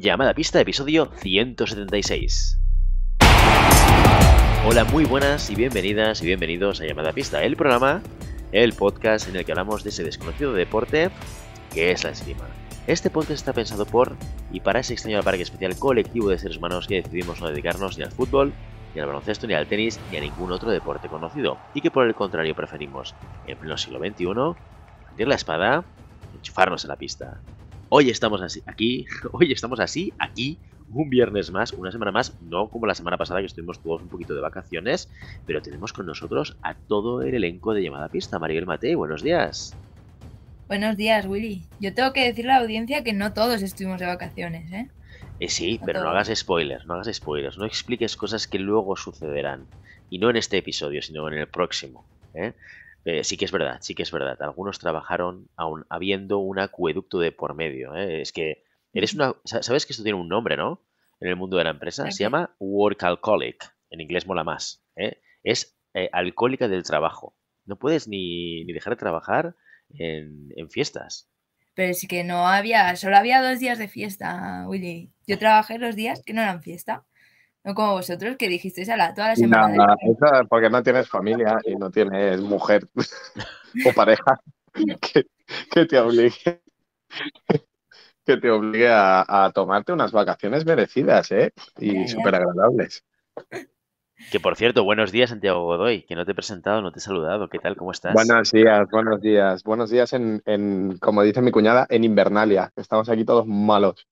Llamada Pista, episodio 176. Hola, muy buenas y bienvenidas y bienvenidos a Llamada Pista, el programa, el podcast en el que hablamos de ese desconocido deporte que es la esgrima. Este podcast está pensado por y para ese extraño parque especial colectivo de seres humanos que decidimos no dedicarnos ni al fútbol, ni al baloncesto, ni al tenis, ni a ningún otro deporte conocido, y que por el contrario preferimos, en pleno siglo XXI, partir la espada, y enchufarnos en la pista. Hoy estamos así, aquí, hoy estamos así, aquí, un viernes más, una semana más, no como la semana pasada que estuvimos todos un poquito de vacaciones, pero tenemos con nosotros a todo el elenco de llamada pista. Mariel Matei, buenos días. Buenos días, Willy. Yo tengo que decirle a la audiencia que no todos estuvimos de vacaciones, ¿eh? eh sí, pero no hagas spoilers, no hagas spoilers, no expliques cosas que luego sucederán. Y no en este episodio, sino en el próximo. ¿eh? Eh, sí que es verdad, sí que es verdad. Algunos trabajaron aún habiendo un acueducto de por medio. ¿eh? Es que eres una. Sabes que esto tiene un nombre, ¿no? En el mundo de la empresa. Se llama work alcoholic. En inglés mola más. ¿eh? Es alcohólica del trabajo. No puedes ni, dejar de trabajar en, en, fiestas. Pero sí que no había, solo había dos días de fiesta, Willy. Yo trabajé los días que no eran fiesta. No como vosotros que dijisteis a la, toda la semana. porque no tienes familia y no tienes mujer o pareja que, te obligue. Que te a, tomarte unas vacaciones merecidas, ¿eh? Y súper agradables. Que por cierto, buenos días, Santiago Godoy, que no te he presentado, no te he saludado. ¿Qué tal? ¿Cómo estás? Buenos días, buenos días. Buenos días en, en como dice mi cuñada, en Invernalia. Estamos aquí todos malos.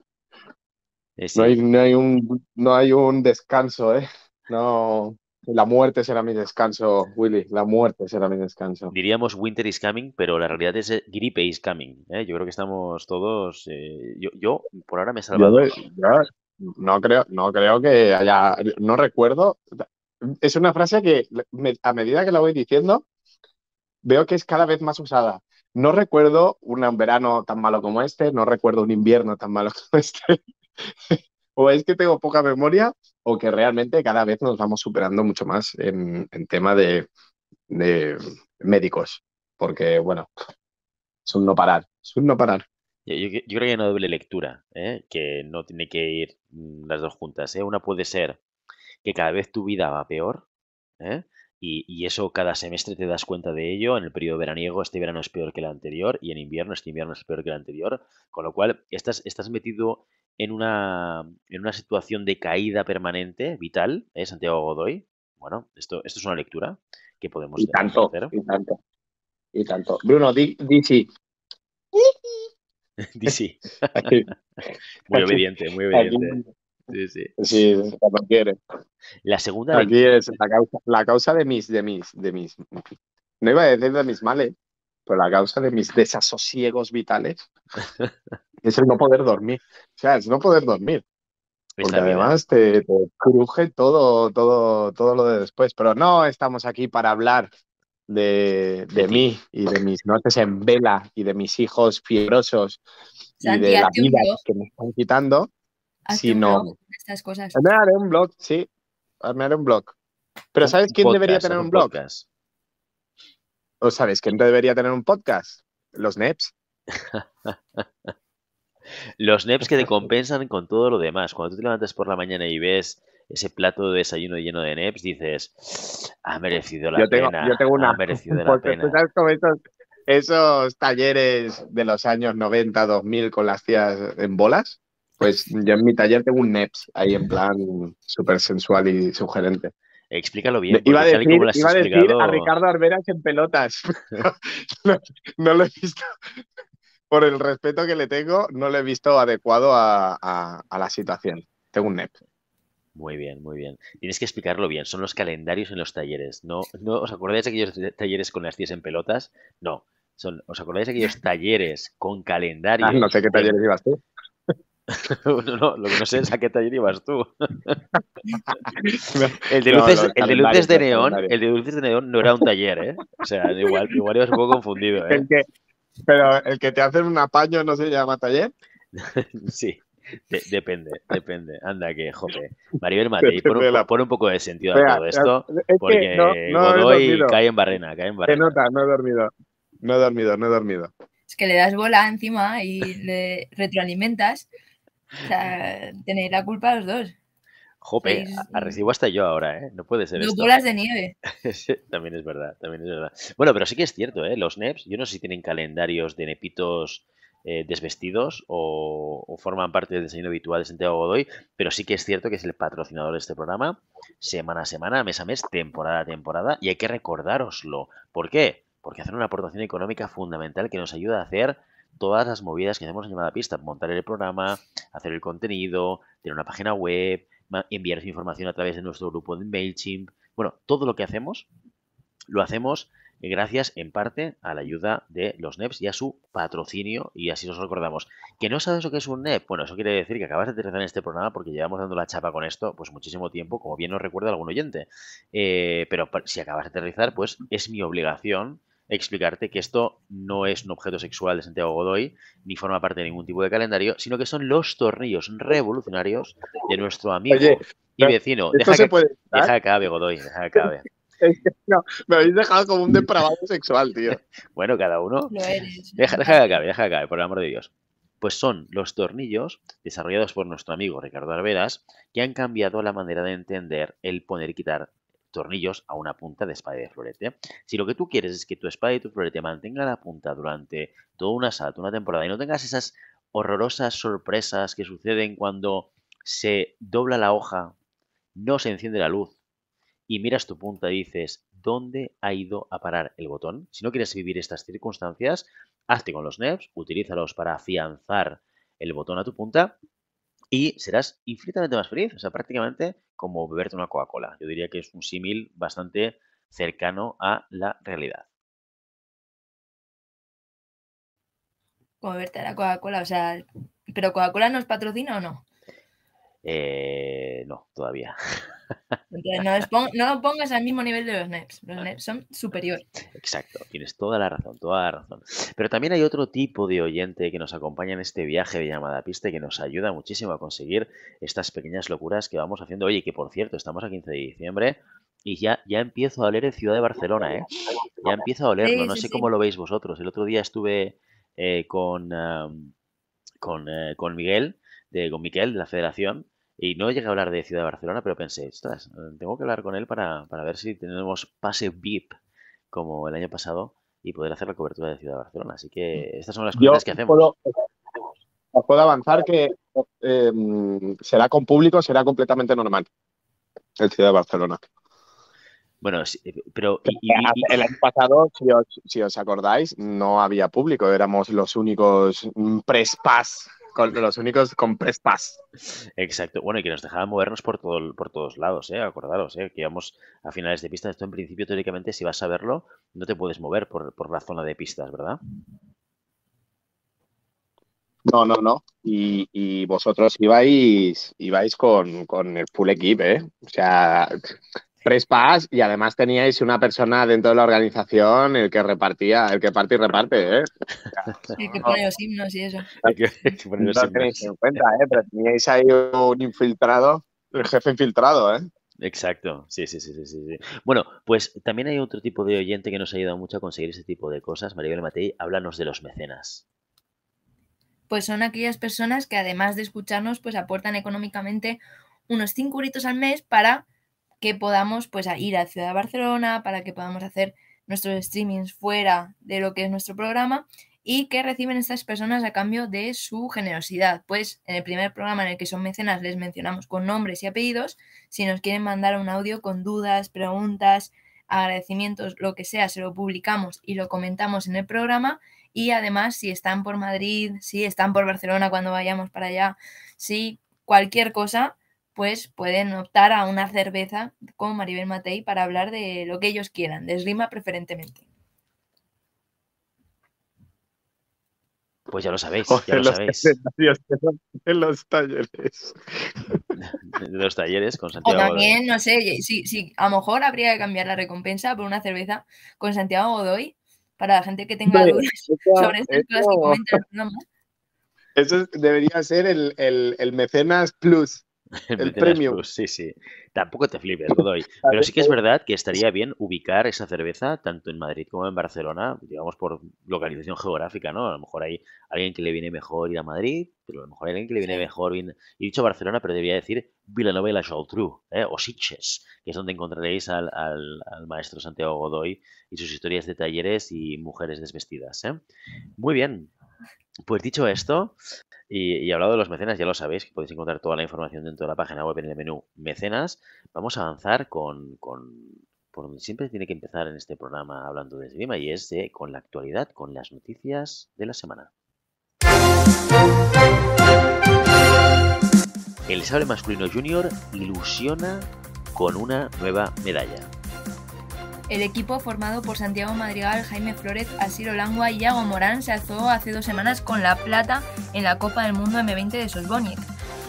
Eh, no, hay, un, no hay un descanso, ¿eh? la muerte será mi descanso, Willy. La muerte será mi descanso. Diríamos winter is coming, pero la realidad es eh, gripe is coming. ¿eh? Yo creo que estamos todos. yo, por ahora me he salvado. no creo, no creo que haya. No recuerdo. Es una frase que a medida que la voy diciendo, veo que es cada vez más usada. No recuerdo un verano tan malo como este, no recuerdo un invierno tan malo como este. o es que tengo poca memoria o que realmente cada vez nos vamos superando mucho más en, tema de, médicos. Porque, bueno, es un no parar, es no parar. Yo, yo, creo que hay una doble lectura, ¿eh? que no tiene que ir las dos juntas. ¿eh? Una puede ser que cada vez tu vida va peor, ¿eh? Y, eso cada semestre te das cuenta de ello. En el periodo veraniego este verano es peor que el anterior y en invierno este invierno es peor que el anterior. Con lo cual estás, estás metido en una, en una situación de caída permanente, vital, ¿eh? Santiago Godoy. Bueno, esto, esto es una lectura que podemos tanto, hacer. Y tanto, y tanto. Bruno, di, di sí. muy obediente, muy obediente. Sí, sí. La segunda. Aquí es la causa, de mis, de mis, de mis. No iba a decir de mis males, pero la causa de mis desasosiegos vitales es el no poder dormir. O sea, es no poder dormir. Porque ¿eh? además te, cruje todo, todo, todo lo de después. Pero no estamos aquí para hablar de, de mí y de mis noches en vela y de mis hijos fiebrosos. y de la vida que me están quitando si no... haré un blog, sí. Me haré un blog. Pero ¿sabes quién debería tener un, blog? ¿O sabes quién debería tener un podcast? Los NEPs. Los NEPs que te compensan con todo lo demás. Cuando tú te levantas por la mañana y ves ese plato de desayuno lleno de NEPs, dices, ha merecido la pena. Yo tengo una. Ha merecido la pena. Esos, esos, talleres de los años 90, 2000 con las tías en bolas. Pues yo en mi taller tengo un NEPS ahí en plan súper sensual y sugerente. Explícalo bien. Iba, iba a decir, a Ricardo Arberas en pelotas. no, lo he visto. Por el respeto que le tengo, no lo he visto adecuado a, la situación. Tengo un NEPS. Muy bien, muy bien. Tienes que explicarlo bien. Son los calendarios en los talleres. ¿No, os acordáis de aquellos talleres con las 10 en pelotas? No. ¿Os acordáis de aquellos talleres con calendarios? Ah, no sé qué talleres ibas tú. no, no, lo que no sé es a qué taller ibas tú. el de luces, el de, de neón, el de luces de neón no era un taller, ¿eh? O sea, igual, igual ibas un poco confundido, ¿eh? pero el que te hacen un apaño no se llama taller. sí. depende, depende. Anda que, joder. Maribel Matei, pone un, poco de sentido a todo esto, porque no, cae en barrena, cae en barrena. nota, no he dormido. No he dormido, no he dormido. Es que le das bola encima y le retroalimentas. O sea, tenéis la culpa los dos. Jope, arrecibo hasta yo ahora, ¿eh? No puede ser no esto. de nieve. también es verdad, también es verdad. Bueno, pero sí que es cierto, ¿eh? Los NEPs, yo no sé si tienen calendarios de nepitos eh, desvestidos o, o, forman parte del diseño habitual de Santiago Godoy, pero sí que es cierto que es el patrocinador de este programa, semana a semana, mes a mes, temporada a temporada, y hay que recordároslo. ¿Por qué? Porque hacen una aportación económica fundamental que nos ayuda a hacer todas las movidas que hacemos en llamada pista, montar el programa, hacer el contenido, tener una página web, enviar información a través de nuestro grupo de MailChimp. Bueno, todo lo que hacemos lo hacemos eh, gracias en parte a la ayuda de los NEPs y a su patrocinio. Y así nos recordamos. ¿Que no sabes lo que es un NEP? Bueno, eso quiere decir que acabas de aterrizar en este programa porque llevamos dando la chapa con esto pues muchísimo tiempo, como bien nos recuerda algún oyente. Eh, pero si acabas de aterrizar, pues es mi obligación explicarte que esto no es un objeto sexual de Santiago Godoy, ni forma parte de ningún tipo de calendario, sino que son los tornillos revolucionarios de nuestro amigo y vecino. Deja que, deja acabe, Godoy, deja que acabe. me habéis dejado como un depravado sexual, tío. bueno, cada uno. Deja, deja, que acabe, deja que acabe, por el amor de Dios. Pues son los tornillos desarrollados por nuestro amigo Ricardo Arberas que han cambiado la manera de entender el poner y quitar tornillos a una punta de espada y de florete. Si lo que tú quieres es que tu espada y tu florete mantenga la punta durante todo un asalto, una temporada, y no tengas esas horrorosas sorpresas que suceden cuando se dobla la hoja, no se enciende la luz, y miras tu punta y dices, ¿dónde ha ido a parar el botón? Si no quieres vivir estas circunstancias, hazte con los NERVs, utilízalos para afianzar el botón a tu punta y serás infinitamente más feliz, o sea, prácticamente como beberte una Coca-Cola. Yo diría que es un símil bastante cercano a la realidad. Como beberte la Coca-Cola, o sea, ¿pero Coca-Cola nos patrocina o no? Eh, no, todavía. no, lo pongas al mismo nivel de los NEPs. Los NEPs son superiores. Exacto, tienes toda la razón, toda la razón. Pero también hay otro tipo de oyente que nos acompaña en este viaje de llamada pista y que nos ayuda muchísimo a conseguir estas pequeñas locuras que vamos haciendo. Oye, que por cierto, estamos a 15 de diciembre y ya, ya empiezo a oler en Ciudad de Barcelona, ¿eh? Ya empiezo a olerlo, no, sé cómo lo veis vosotros. El otro día estuve eh, con, con, Miguel, con de la Federación, y no llegué a hablar de Ciudad de Barcelona, pero pensé, ostras, tengo que hablar con él para, ver si tenemos pase VIP como el año pasado y poder hacer la cobertura de Ciudad de Barcelona. Así que mm. estas son las cosas que hacemos. Puedo, puedo avanzar que em, será con público, será completamente normal el Ciudad de Barcelona. Bueno, eh, pero... el año pasado, si os, si os acordáis, no había público, éramos los únicos mm, press-pass los únicos con press Exacto. Bueno, y que nos dejaba movernos por, por todos lados, ¿eh? Acordaros, ¿eh? Que íbamos a finales de pista. Esto en principio, teóricamente, si vas a verlo, no te puedes mover por, la zona de pistas, ¿verdad? No, no, no. Y, y vosotros ibais, ibais con, con, el full equip, ¿eh? O sea, tres PAs y además teníais una persona dentro de la organización el que repartía, el que parte y reparte, ¿eh? que pone los himnos y eso. en cuenta, ¿eh? Pero teníais ahí un infiltrado, el jefe infiltrado, ¿eh? Exacto, sí, sí, sí, sí, sí. Bueno, pues también hay otro tipo de oyente que nos ha ayudado mucho a conseguir ese tipo de cosas. Maribel Matei, háblanos de los mecenas pues son aquellas personas que además de escucharnos, pues aportan económicamente unos 5 gritos al mes para que podamos pues ir a Ciudad de Barcelona para que podamos hacer nuestros streamings fuera de lo que es nuestro programa y que reciben estas personas a cambio de su generosidad. Pues en el primer programa en el que son mecenas les mencionamos con nombres y apellidos. Si nos quieren mandar un audio con dudas, preguntas, agradecimientos, lo que sea, se lo publicamos y lo comentamos en el programa. Y además, si están por Madrid, si están por Barcelona cuando vayamos para allá, si cualquier cosa, pues pueden optar a una cerveza con Maribel Matei para hablar de lo que ellos quieran, de esgrima preferentemente. Pues ya lo sabéis, ya lo sabéis. En los talleres. los talleres con Santiago. O también, no sé, sí, a lo mejor habría que cambiar la recompensa por una cerveza con Santiago Godoy para la gente que tenga dudas sobre estas cosas que comentan. Eso debería ser el, el mecenas plus el premio. sí, sí. Tampoco te flipes, Godoy. Pero sí que es eh. verdad que estaría bien ubicar esa cerveza tanto en Madrid como en Barcelona, digamos por localización geográfica, ¿no? A lo mejor hay alguien que le viene mejor ir a Madrid, pero a lo mejor hay alguien que le viene mejor. Ir... dicho Barcelona, pero debía decir Villanova y la Geltrú, ¿eh? o Sitges, que es donde encontraréis al, maestro Santiago Godoy y sus historias de talleres y mujeres desvestidas. ¿eh? Muy bien. Pues dicho esto, y, hablado de los mecenas, ya lo sabéis, que podéis encontrar toda la información dentro de la página web en el menú mecenas. Vamos a avanzar con, con por donde siempre tiene que empezar en este programa hablando desde Lima y es de, con la actualidad, con las noticias de la semana. El sable masculino junior ilusiona con una nueva medalla. El equipo formado por Santiago Madrigal, Jaime Flores, Asiro Langua y Iago Morán se alzó hace dos semanas con la plata en la Copa del Mundo M20 de Sosbonic.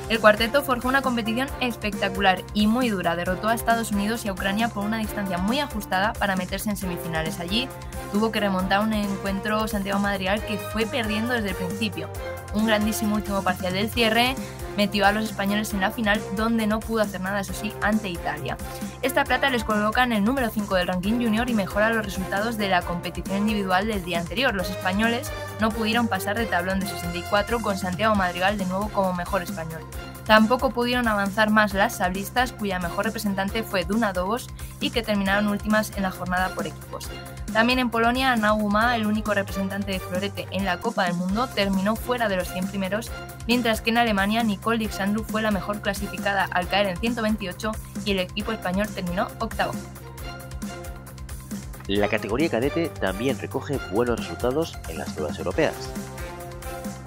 El cuarteto forjó una competición espectacular y muy dura. Derrotó a Estados Unidos y a Ucrania por una distancia muy ajustada para meterse en semifinales. Allí tuvo que remontar un encuentro Santiago Madrigal que fue perdiendo desde el principio. Un grandísimo último parcial del cierre, metió a los españoles en la final donde no pudo hacer nada, eso sí, ante Italia. Esta plata les coloca en el número 5 del ranking junior y mejora los resultados de la competición individual del día anterior. Los españoles no pudieron pasar de tablón de 64 con Santiago Madrigal de nuevo como mejor español. Tampoco pudieron avanzar más las sablistas, cuya mejor representante fue Duna Dobos y que terminaron últimas en la jornada por equipos. También en Polonia, Nauma, el único representante de Florete en la Copa del Mundo, terminó fuera de los 100 primeros, mientras que en Alemania Nicole Dixandru fue la mejor clasificada al caer en 128 y el equipo español terminó octavo. La categoría cadete también recoge buenos resultados en las pruebas europeas.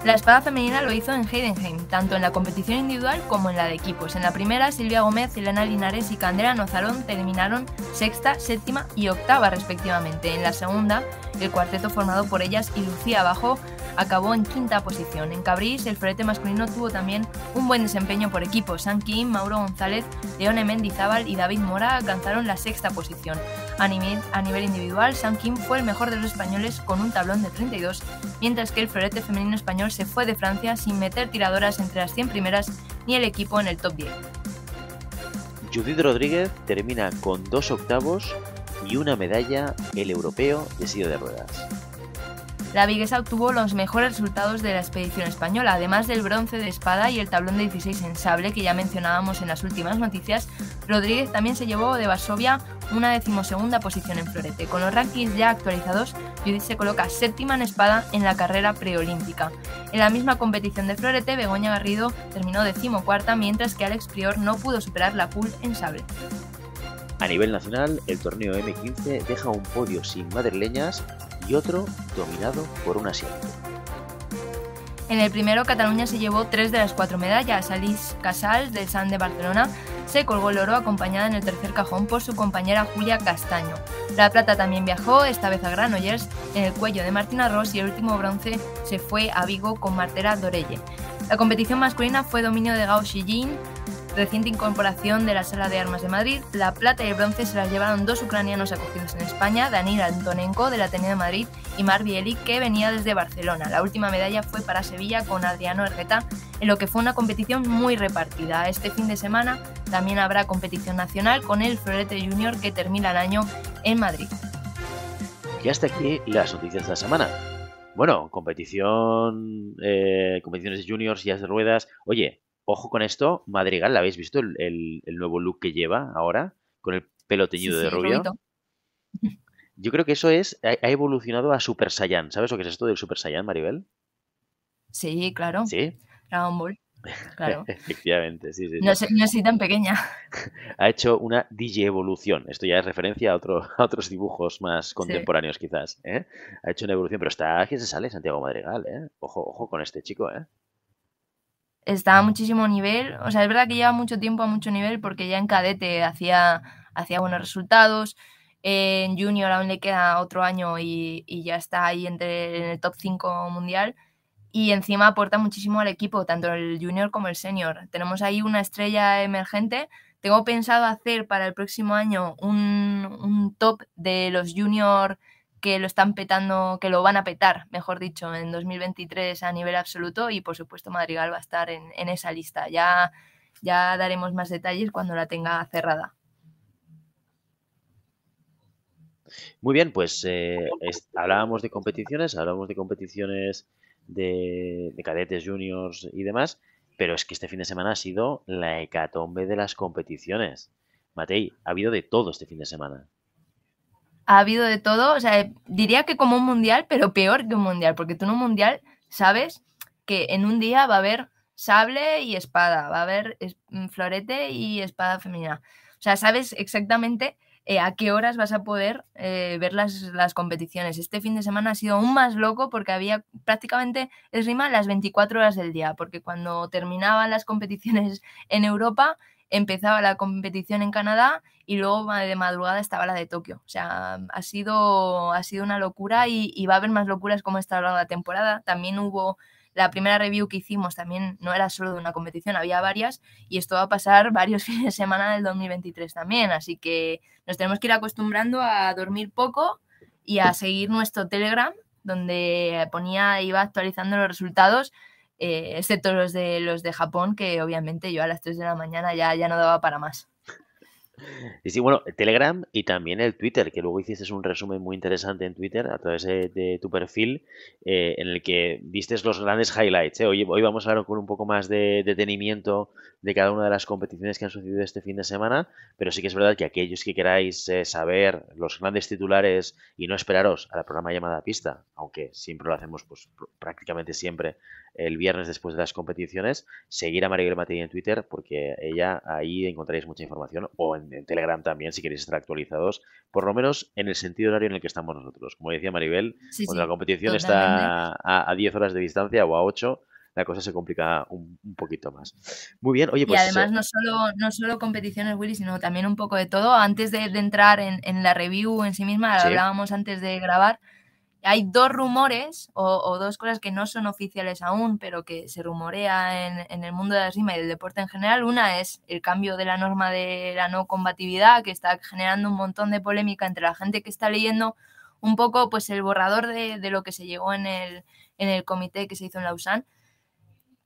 La espada femenina lo hizo en Heidenheim, tanto en la competición individual como en la de equipos. En la primera, Silvia Gómez, Elena Linares y Candela Nozarón terminaron sexta, séptima y octava respectivamente. En la segunda, el cuarteto formado por ellas y Lucía Bajo acabó en quinta posición. En cabrís, el florete masculino tuvo también un buen desempeño por equipo. San Kim, Mauro González, Leone Mendizábal y David Mora alcanzaron la sexta posición. A nivel, individual, San Kim fue el mejor de los españoles con un tablón de 32, mientras que el florete femenino español se fue de Francia sin meter tiradoras entre las 100 primeras ni el equipo en el top 10. Judith Rodríguez termina con dos octavos y una medalla el europeo de silla de ruedas. La viguesa obtuvo los mejores resultados de la expedición española, además del bronce de espada y el tablón de 16 en sable que ya mencionábamos en las últimas noticias. Rodríguez también se llevó de Varsovia una decimosegunda posición en florete. Con los rankings ya actualizados, Judith se coloca séptima en espada en la carrera preolímpica. En la misma competición de florete, Begoña Garrido terminó decimocuarta, mientras que Alex Prior no pudo superar la pool en sable. A nivel nacional, el torneo M15 deja un podio sin madrileñas y otro dominado por un asiento. En el primero, Cataluña se llevó tres de las cuatro medallas. Alice Casals, del San de Barcelona, se colgó el oro acompañada en el tercer cajón por su compañera Julia Castaño. La plata también viajó, esta vez a Granollers, en el cuello de Martina Ross y el último bronce se fue a Vigo con Martera Dorelle. La competición masculina fue dominio de Gao Xijin, Reciente incorporación de la Sala de Armas de Madrid, la plata y el bronce se las llevaron dos ucranianos acogidos en España, Daniel Antonenko la Ateneo de Madrid y Mar que venía desde Barcelona. La última medalla fue para Sevilla con Adriano Erreta, en lo que fue una competición muy repartida. Este fin de semana también habrá competición nacional con el Florete Junior que termina el año en Madrid. Y hasta aquí las noticias de la semana. Bueno, competición, eh, competiciones de juniors, y de ruedas. Oye, Ojo con esto, Madrigal, ¿la habéis visto? El, nuevo look que lleva ahora, con el pelo teñido de rubio. Yo creo que eso es, ha, evolucionado a Super Saiyan. ¿Sabes lo que es esto del Super Saiyan, Maribel? Sí, claro. Sí. Dragon Ball. Claro. Efectivamente, sí, sí. No soy, tan pequeña. Ha hecho una DJ evolución. Esto ya es referencia a, otros dibujos más contemporáneos, quizás. ¿eh? Ha hecho una evolución, pero está aquí se sale Santiago Madrigal, ¿eh? Ojo, ojo con este chico, ¿eh? Está a muchísimo nivel. O sea, es verdad que lleva mucho tiempo a mucho nivel porque ya en cadete hacía, hacía buenos resultados. En junior aún le queda otro año y, ya está ahí entre, en el top 5 mundial. Y encima aporta muchísimo al equipo, tanto el junior como el senior. Tenemos ahí una estrella emergente. Tengo pensado hacer para el próximo año un, un top de los junior que lo están petando, que lo van a petar, mejor dicho, en 2023 a nivel absoluto y por supuesto Madrigal va a estar en, esa lista. Ya, ya daremos más detalles cuando la tenga cerrada. Muy bien, pues eh, hablábamos de competiciones, hablábamos de competiciones de, de, cadetes, juniors y demás, pero es que este fin de semana ha sido la hecatombe de las competiciones. Matei, ha habido de todo este fin de semana ha habido de todo. O sea, diría que como un mundial, pero peor que un mundial, porque tú en un mundial sabes que en un día va a haber sable y espada, va a haber mm, florete y espada femenina. O sea, sabes exactamente eh, a qué horas vas a poder eh, ver las, competiciones. Este fin de semana ha sido aún más loco porque había prácticamente rima, las 24 horas del día, porque cuando terminaban las competiciones en Europa, empezaba la competición en Canadá y luego de madrugada estaba la de Tokio. O sea, ha sido, ha sido una locura y, va a haber más locuras como está la temporada. También hubo la primera review que hicimos también no era solo de una competición, había varias y esto va a pasar varios fines de semana del 2023 también, así que nos tenemos que ir acostumbrando a dormir poco y a seguir nuestro Telegram donde ponía iba actualizando los resultados eh, excepto los de los de Japón que obviamente yo a las 3 de la mañana ya ya no daba para más. Y sí, bueno, Telegram y también el Twitter, que luego hiciste un resumen muy interesante en Twitter a través de, tu perfil, eh, en el que viste los grandes highlights. ¿eh? Hoy, vamos a hablar con un poco más de detenimiento de cada una de las competiciones que han sucedido este fin de semana, pero sí que es verdad que aquellos que queráis eh, saber los grandes titulares y no esperaros a la programa llamada pista, aunque siempre lo hacemos pues, prácticamente siempre el viernes después de las competiciones, seguir a Maribel Matei en Twitter porque ella ahí encontraréis mucha información o en, Telegram también si queréis estar actualizados, por lo menos en el sentido horario en el que estamos nosotros. Como decía Maribel, cuando la competición está a, 10 horas de distancia o a 8, la cosa se complica un, poquito más. Muy bien, oye, pues. Y además, eh, no, solo, no solo competiciones, Willy, sino también un poco de todo. Antes de, entrar en, la review en sí misma, hablábamos antes de grabar, hay dos rumores o, dos cosas que no son oficiales aún, pero que se rumorea en, el mundo de la rima y del deporte en general. Una es el cambio de la norma de la no combatividad, que está generando un montón de polémica entre la gente que está leyendo un poco pues el borrador de, lo que se llegó en el, en el comité que se hizo en Lausanne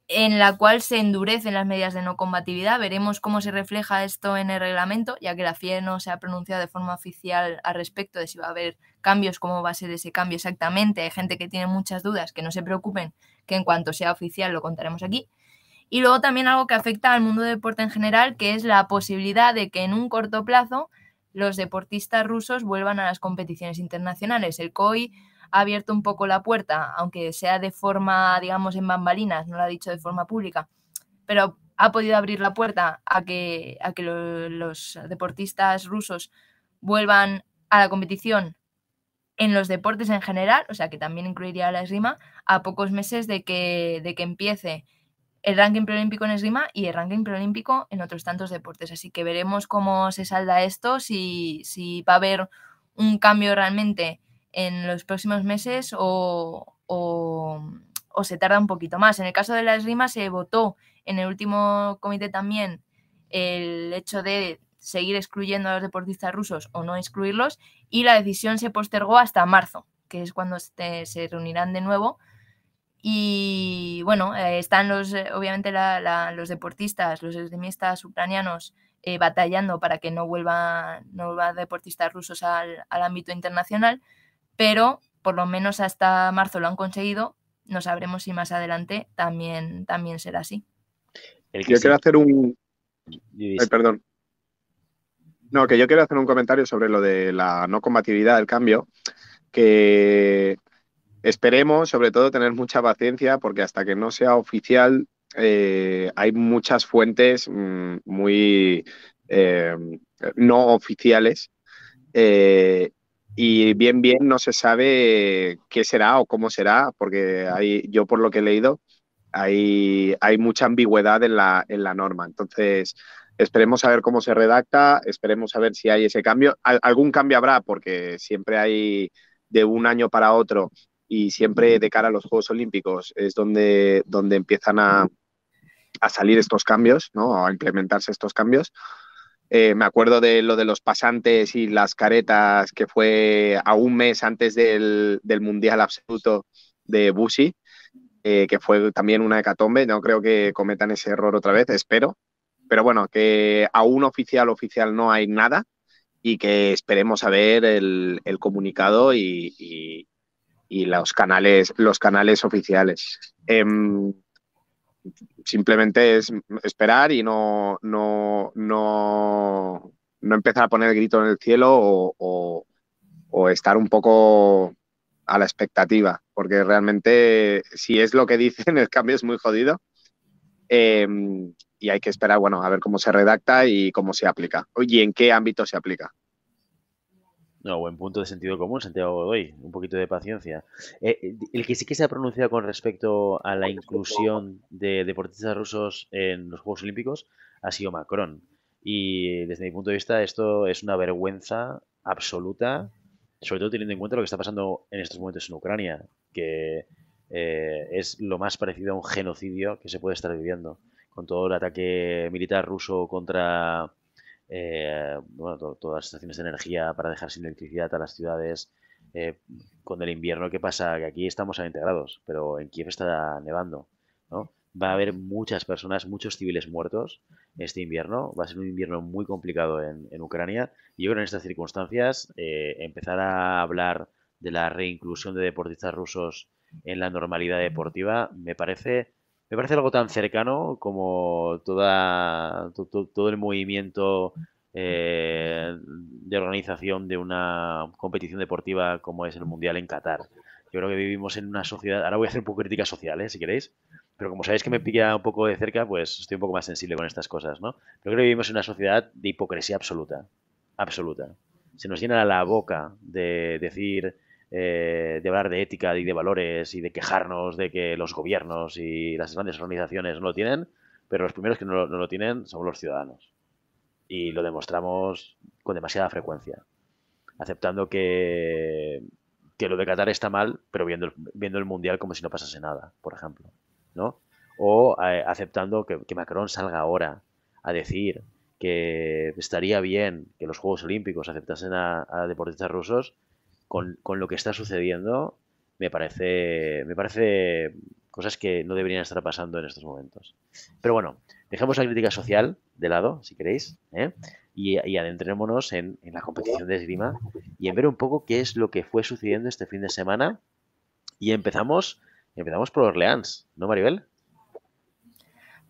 en la cual se endurecen las medidas de no combatividad. Veremos cómo se refleja esto en el reglamento, ya que la FIE no se ha pronunciado de forma oficial al respecto de si va a haber cambios, cómo va a ser ese cambio exactamente. Hay gente que tiene muchas dudas, que no se preocupen, que en cuanto sea oficial lo contaremos aquí. Y luego también algo que afecta al mundo del deporte en general, que es la posibilidad de que en un corto plazo los deportistas rusos vuelvan a las competiciones internacionales. El COI ha abierto un poco la puerta, aunque sea de forma, digamos, en bambalinas, no lo ha dicho de forma pública, pero ha podido abrir la puerta a que, que los deportistas rusos vuelvan a la competición en los deportes en general, o sea que también incluiría la esgrima, a pocos meses de que, que empiece el ranking preolímpico en esgrima y el ranking preolímpico en otros tantos deportes. Así que veremos cómo se salda esto, si va a haber un cambio realmente en los próximos meses o, o, se tarda un poquito más. En el caso de la esgrima se votó en el último comité también el hecho de seguir excluyendo a los deportistas rusos o no excluirlos y la decisión se postergó hasta marzo, que es cuando se, reunirán de nuevo. Y bueno, eh, están los, eh, obviamente los deportistas, los esgrimistas ucranianos eh, batallando para que no vuelvan, no deportistas rusos al, al ámbito internacional, pero por lo menos hasta marzo lo han conseguido. No sabremos si más adelante también, también será así. yo quiero hacer un. Ay, perdón. No, que yo quiero hacer un comentario sobre lo de la no combatividad, del cambio, que esperemos, sobre todo, tener mucha paciencia, porque hasta que no sea oficial, eh, hay muchas fuentes mm, muy eh, no oficiales eh, y bien, bien, no se sabe qué será o cómo será, porque hay, yo por lo que he leído, hay, hay mucha ambigüedad en la, en la norma. Entonces, esperemos a ver cómo se redacta, esperemos a ver si hay ese cambio. algún cambio habrá, porque siempre hay de un año para otro y siempre de cara a los Juegos Olímpicos es donde, donde empiezan a, a salir estos cambios, ¿no? a implementarse estos cambios. Eh, me acuerdo de lo de los pasantes y las caretas, que fue a un mes antes del, Mundial Absoluto de Busi, eh, que fue también una hecatombe. No creo que cometan ese error otra vez, espero. Pero bueno, que aún oficial, oficial no hay nada y que esperemos a ver el, comunicado y, los, canales, los canales oficiales. Em, simplemente es esperar y no, no, empezar a poner el grito en el cielo o, estar un poco a la expectativa, porque realmente si es lo que dicen, el cambio es muy jodido. Em, y hay que esperar, bueno, a ver cómo se redacta y cómo se aplica y en qué ámbito se aplica. No, buen punto de sentido común, Santiago Godoy. Un poquito de paciencia. Eh, eh, el que sí que se ha pronunciado con respecto a la inclusión de deportistas rusos en los Juegos Olímpicos ha sido Macron. Y desde mi punto de vista, esto es una vergüenza absoluta, sobre todo teniendo en cuenta lo que está pasando en estos momentos en Ucrania, que eh, es lo más parecido a un genocidio que se puede estar viviendo, con todo el ataque militar ruso contra eh, todas las estaciones de energía para dejar sin electricidad a las ciudades. Eh, con el invierno, ¿qué pasa? Que aquí estamos a 20 grados, pero en Kiev está nevando, ¿no? Va a haber muchas personas, muchos civiles muertos este invierno. Va a ser un invierno muy complicado en, Ucrania. Y yo creo que en estas circunstancias eh, empezar a hablar de la reinclusión de deportistas rusos en la normalidad deportiva me parece me parece algo tan cercano como toda, todo el movimiento eh, de organización de una competición deportiva como es el Mundial en Qatar. Yo creo que vivimos en una sociedad, ahora voy a hacer un poco críticas sociales, ¿eh? si queréis, pero como sabéis que me pilla un poco de cerca, pues estoy un poco más sensible con estas cosas, ¿no? Yo creo que vivimos en una sociedad de hipocresía absoluta, absoluta. Se nos llena la boca de decir eh, de hablar de ética y de valores y de quejarnos de que los gobiernos y las grandes organizaciones no lo tienen, pero los primeros que no, lo tienen son los ciudadanos. Y lo demostramos con demasiada frecuencia, aceptando que, lo de Qatar está mal, pero viendo el, viendo el Mundial como si no pasase nada, por ejemplo. ¿no? O eh, aceptando que, Macron salga ahora a decir que estaría bien que los Juegos Olímpicos aceptasen a deportistas rusos con, lo que está sucediendo, me parece, me parece cosas que no deberían estar pasando en estos momentos. Pero bueno, dejamos la crítica social de lado, si queréis, ¿eh? y, adentrémonos en, en, la competición de esgrima y en ver un poco qué es lo que fue sucediendo este fin de semana. Y empezamos, empezamos por Orleans, ¿no, Maribel?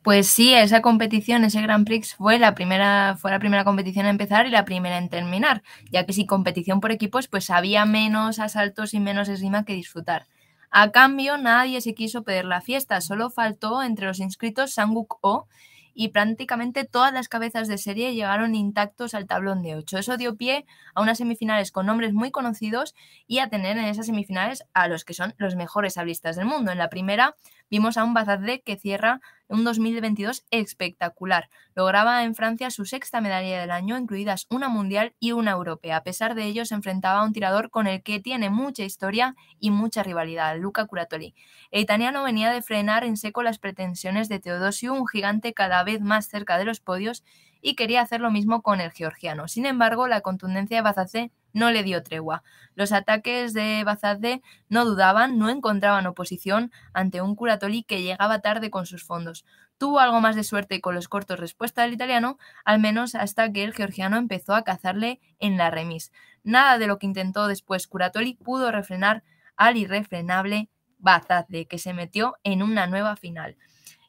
Pues sí, esa competición, ese Grand Prix fue la primera, fue la primera competición a empezar y la primera en terminar, ya que si competición por equipos, pues había menos asaltos y menos esgrima que disfrutar. A cambio, nadie se quiso pedir la fiesta, solo faltó entre los inscritos Sanguk O y prácticamente todas las cabezas de serie llegaron intactos al tablón de 8. Eso dio pie a unas semifinales con nombres muy conocidos y a tener en esas semifinales a los que son los mejores hablistas del mundo. En la primera vimos a un de que cierra un 2022 espectacular. Lograba en Francia su sexta medalla del año, incluidas una mundial y una europea. A pesar de ello, se enfrentaba a un tirador con el que tiene mucha historia y mucha rivalidad, Luca Curatoli. El italiano venía de frenar en seco las pretensiones de Teodosio, un gigante cada vez más cerca de los podios y quería hacer lo mismo con el georgiano. Sin embargo, la contundencia de Bazazde no le dio tregua. Los ataques de Bazazde no dudaban, no encontraban oposición ante un Curatoli que llegaba tarde con sus fondos. Tuvo algo más de suerte con los cortos respuestas del italiano, al menos hasta que el georgiano empezó a cazarle en la remis. Nada de lo que intentó después Curatoli pudo refrenar al irrefrenable Bazazde, que se metió en una nueva final.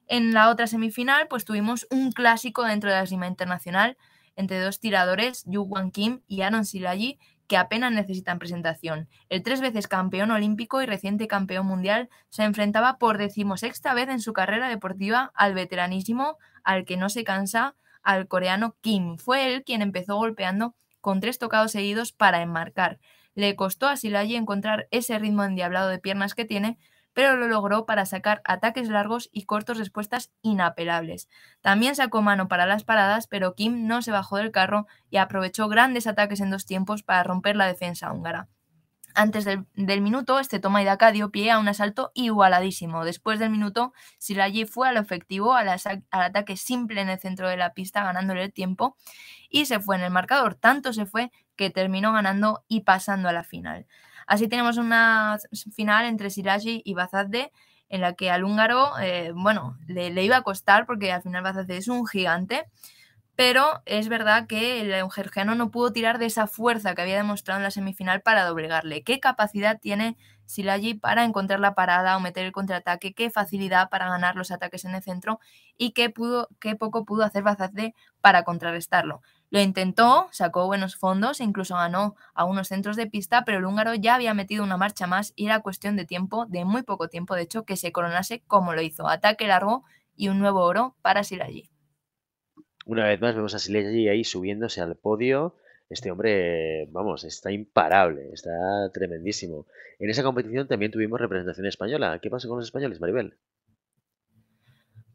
En la otra semifinal, pues tuvimos un clásico dentro de la cima internacional entre dos tiradores, Yu Wan Kim y Aaron Silayi, que apenas necesitan presentación. El tres veces campeón olímpico y reciente campeón mundial se enfrentaba por decimosexta vez en su carrera deportiva al veteranísimo, al que no se cansa, al coreano Kim. Fue él quien empezó golpeando con tres tocados seguidos para enmarcar. Le costó a Silayi encontrar ese ritmo endiablado de piernas que tiene, pero lo logró para sacar ataques largos y cortos respuestas inapelables. También sacó mano para las paradas, pero Kim no se bajó del carro y aprovechó grandes ataques en dos tiempos para romper la defensa húngara. Antes del, minuto, este toma y daca dio pie a un asalto igualadísimo. Después del minuto, Siraji fue al efectivo, al, ataque simple en el centro de la pista, ganándole el tiempo, y se fue en el marcador. Tanto se fue que terminó ganando y pasando a la final. Así tenemos una final entre Siraji y Bazadde en la que al húngaro, eh, bueno, le, iba a costar porque al final Bazadze es un gigante, pero es verdad que el georgiano no pudo tirar de esa fuerza que había demostrado en la semifinal para doblegarle. ¿Qué capacidad tiene Silaji para encontrar la parada o meter el contraataque? ¿Qué facilidad para ganar los ataques en el centro? ¿Y qué, pudo, qué poco pudo hacer Bazadze para contrarrestarlo? Lo intentó, sacó buenos fondos e incluso ganó a unos centros de pista, pero el húngaro ya había metido una marcha más y era cuestión de tiempo, de muy poco tiempo de hecho, que se coronase como lo hizo. Ataque largo y un nuevo oro para allí Una vez más vemos a Siley ahí subiéndose al podio. Este hombre, vamos, está imparable, está tremendísimo. En esa competición también tuvimos representación española. ¿Qué pasa con los españoles, Maribel?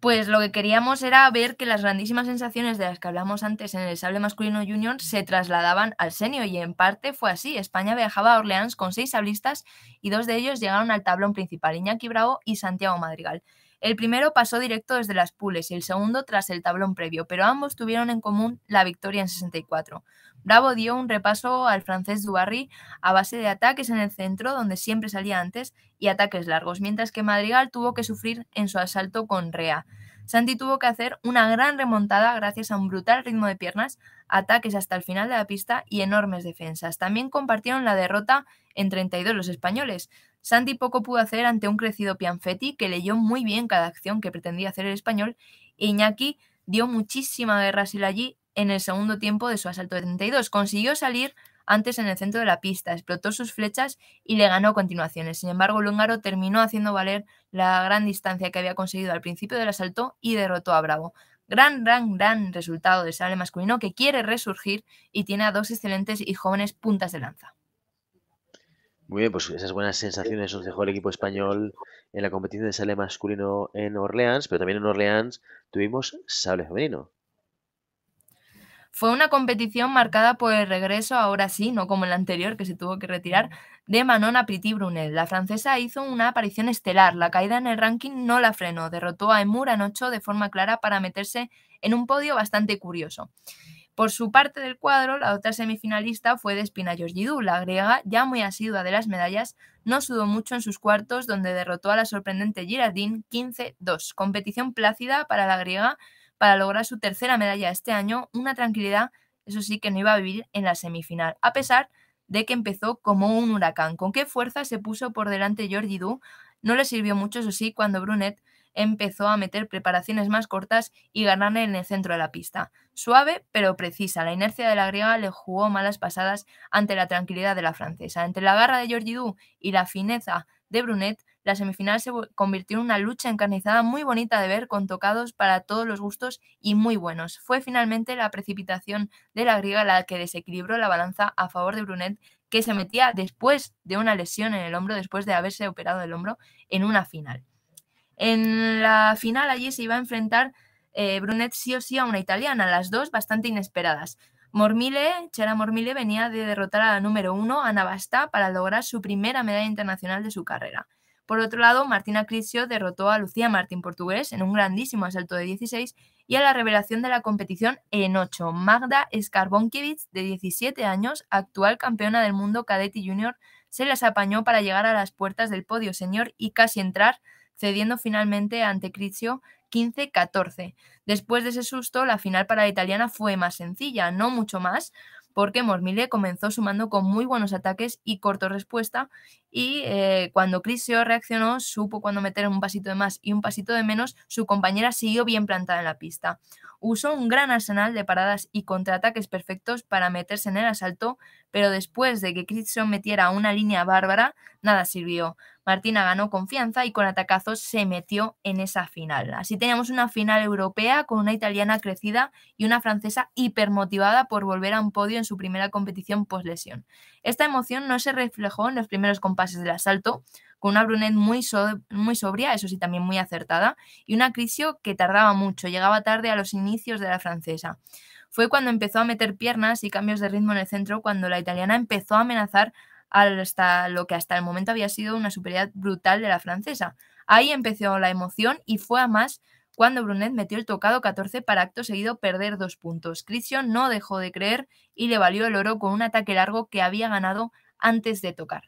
Pues lo que queríamos era ver que las grandísimas sensaciones de las que hablamos antes en el sable masculino junior se trasladaban al senio y en parte fue así. España viajaba a Orleans con seis sablistas y dos de ellos llegaron al tablón principal, Iñaki Bravo y Santiago Madrigal. El primero pasó directo desde las pules y el segundo tras el tablón previo, pero ambos tuvieron en común la victoria en 64. Bravo dio un repaso al francés Dubarry a base de ataques en el centro, donde siempre salía antes, y ataques largos, mientras que Madrigal tuvo que sufrir en su asalto con Rea. Santi tuvo que hacer una gran remontada gracias a un brutal ritmo de piernas, ataques hasta el final de la pista y enormes defensas. También compartieron la derrota en 32 los españoles. Santi poco pudo hacer ante un crecido Pianfetti que leyó muy bien cada acción que pretendía hacer el español y e Iñaki dio muchísima guerra a allí en el segundo tiempo de su asalto de 32. Consiguió salir antes en el centro de la pista, explotó sus flechas y le ganó continuaciones. Sin embargo, el húngaro terminó haciendo valer la gran distancia que había conseguido al principio del asalto y derrotó a Bravo. Gran, gran, gran resultado de sable masculino que quiere resurgir y tiene a dos excelentes y jóvenes puntas de lanza. Muy bien, pues esas buenas sensaciones nos dejó el equipo español en la competición de Sale masculino en Orleans, pero también en Orleans tuvimos sable femenino. Fue una competición marcada por el regreso, ahora sí, no como en la anterior, que se tuvo que retirar, de Manon Apiti Brunel. La francesa hizo una aparición estelar. La caída en el ranking no la frenó. Derrotó a Emura en de forma clara para meterse en un podio bastante curioso. Por su parte del cuadro, la otra semifinalista fue Despina Georgidou. La griega, ya muy asidua de las medallas, no sudó mucho en sus cuartos, donde derrotó a la sorprendente Girardin 15-2. Competición plácida para la griega, para lograr su tercera medalla este año, una tranquilidad, eso sí, que no iba a vivir en la semifinal, a pesar de que empezó como un huracán. ¿Con qué fuerza se puso por delante Georgie Du? No le sirvió mucho, eso sí, cuando Brunet empezó a meter preparaciones más cortas y ganarle en el centro de la pista. Suave pero precisa, la inercia de la griega le jugó malas pasadas ante la tranquilidad de la francesa. Entre la garra de Du y la fineza de Brunet, la semifinal se convirtió en una lucha encarnizada muy bonita de ver, con tocados para todos los gustos y muy buenos. Fue finalmente la precipitación de la griega la que desequilibró la balanza a favor de Brunet, que se metía después de una lesión en el hombro, después de haberse operado el hombro, en una final. En la final allí se iba a enfrentar eh, Brunet sí o sí a una italiana, las dos bastante inesperadas. Mormile, Chera Mormile venía de derrotar a la número uno, Ana Bastá, para lograr su primera medalla internacional de su carrera. Por otro lado, Martina Crisio derrotó a Lucía Martín Portugués en un grandísimo asalto de 16 y a la revelación de la competición en 8, Magda Skarbonkiewicz, de 17 años, actual campeona del mundo cadete junior, se las apañó para llegar a las puertas del podio señor y casi entrar, cediendo finalmente ante Crisio 15-14. Después de ese susto, la final para la italiana fue más sencilla, no mucho más, porque Mormile comenzó sumando con muy buenos ataques y corto respuesta y eh, cuando Crisio reaccionó, supo cuando meter un pasito de más y un pasito de menos, su compañera siguió bien plantada en la pista. Usó un gran arsenal de paradas y contraataques perfectos para meterse en el asalto, pero después de que Crisio metiera una línea bárbara, nada sirvió. Martina ganó confianza y con atacazos se metió en esa final. Así teníamos una final europea con una italiana crecida y una francesa hipermotivada por volver a un podio en su primera competición post lesión. Esta emoción no se reflejó en los primeros compases del asalto, con una brunet muy, sobria, eso sí, también muy acertada, y una Crisio que tardaba mucho, llegaba tarde a los inicios de la francesa. Fue cuando empezó a meter piernas y cambios de ritmo en el centro, cuando la italiana empezó a amenazar hasta lo que hasta el momento había sido una superioridad brutal de la francesa. Ahí empezó la emoción y fue a más cuando Brunet metió el tocado 14 para acto seguido perder dos puntos. Cristian no dejó de creer y le valió el oro con un ataque largo que había ganado antes de tocar.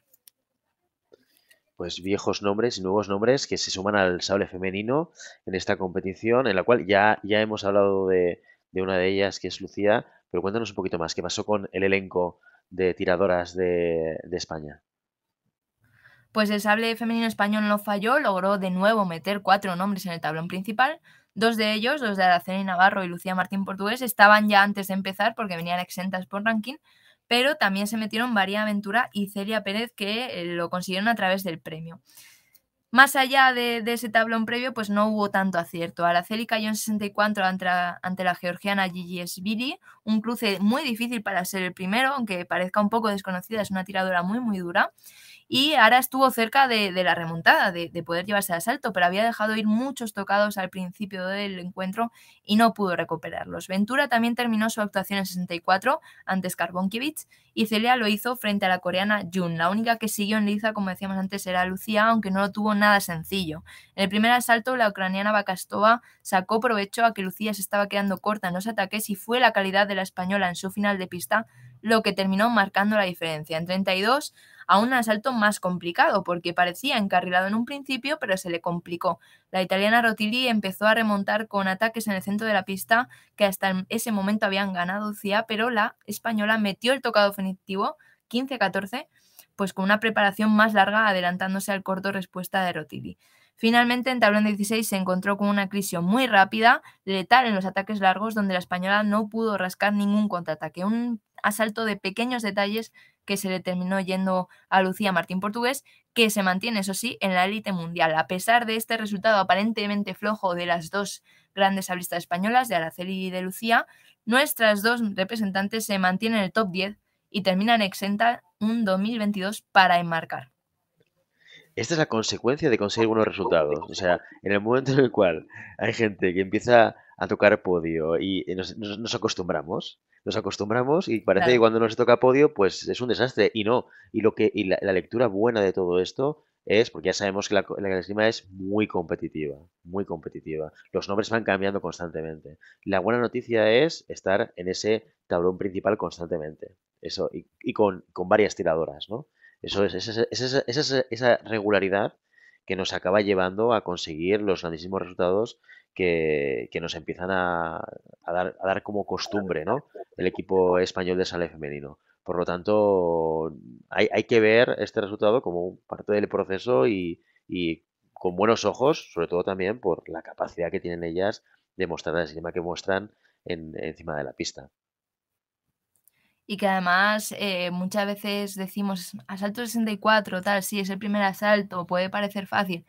Pues viejos nombres y nuevos nombres que se suman al sable femenino en esta competición, en la cual ya, ya hemos hablado de, una de ellas, que es Lucía, pero cuéntanos un poquito más, ¿qué pasó con el elenco de tiradoras de, de España? Pues el sable femenino español no falló, logró de nuevo meter cuatro nombres en el tablón principal. Dos de ellos, los de Araceli Navarro y Lucía Martín Portugués, estaban ya antes de empezar porque venían exentas por ranking, pero también se metieron María Aventura y Celia Pérez que eh, lo consiguieron a través del premio. Más allá de, ese tablón previo, pues no hubo tanto acierto. Araceli cayó en 64 ante, la, georgiana Gigi Svili, un cruce muy difícil para ser el primero, aunque parezca un poco desconocida, es una tiradora muy, muy dura. Y ahora estuvo cerca de, la remontada, de, poder llevarse al salto, pero había dejado ir muchos tocados al principio del encuentro y no pudo recuperarlos. Ventura también terminó su actuación en 64 ante Skarbonkiewicz y Celia lo hizo frente a la coreana Jun. La única que siguió en liza, como decíamos antes, era Lucía, aunque no lo tuvo nada nada sencillo. En el primer asalto, la ucraniana Bakastova sacó provecho a que Lucía se estaba quedando corta en los ataques y fue la calidad de la española en su final de pista lo que terminó marcando la diferencia. En 32, a un asalto más complicado, porque parecía encarrilado en un principio, pero se le complicó. La italiana Rotilli empezó a remontar con ataques en el centro de la pista, que hasta ese momento habían ganado Lucía, pero la española metió el tocado definitivo, 15-14, pues con una preparación más larga adelantándose al corto respuesta de Rotili. Finalmente, en tablón 16 se encontró con una crisis muy rápida, letal en los ataques largos, donde la española no pudo rascar ningún contraataque. Un asalto de pequeños detalles que se le terminó yendo a Lucía Martín Portugués, que se mantiene, eso sí, en la élite mundial. A pesar de este resultado aparentemente flojo de las dos grandes hablistas españolas, de Araceli y de Lucía, nuestras dos representantes se mantienen en el top 10 y terminan exentas un 2022 para enmarcar. Esta es la consecuencia de conseguir buenos resultados. O sea, en el momento en el cual hay gente que empieza a tocar podio y eh, nos, acostumbramos, nos acostumbramos y parece que cuando no se toca podio, pues es un desastre. Y no, y lo que la lectura buena de todo esto es, porque ya sabemos que la, la es muy competitiva, muy competitiva. Los nombres van cambiando constantemente. La buena noticia es estar en ese tablón principal constantemente. Eso, y, con, varias tiradoras, ¿no? Eso es, esa, regularidad que nos acaba llevando a conseguir los grandísimos resultados que, nos empiezan a, dar, a dar como costumbre, ¿no? El equipo español de sale femenino. Por lo tanto, hay, que ver este resultado como parte del proceso y, con buenos ojos, sobre todo también por la capacidad que tienen ellas de mostrar el sistema que muestran en, encima de la pista y que además eh, muchas veces decimos asalto 64, tal, sí, es el primer asalto, puede parecer fácil,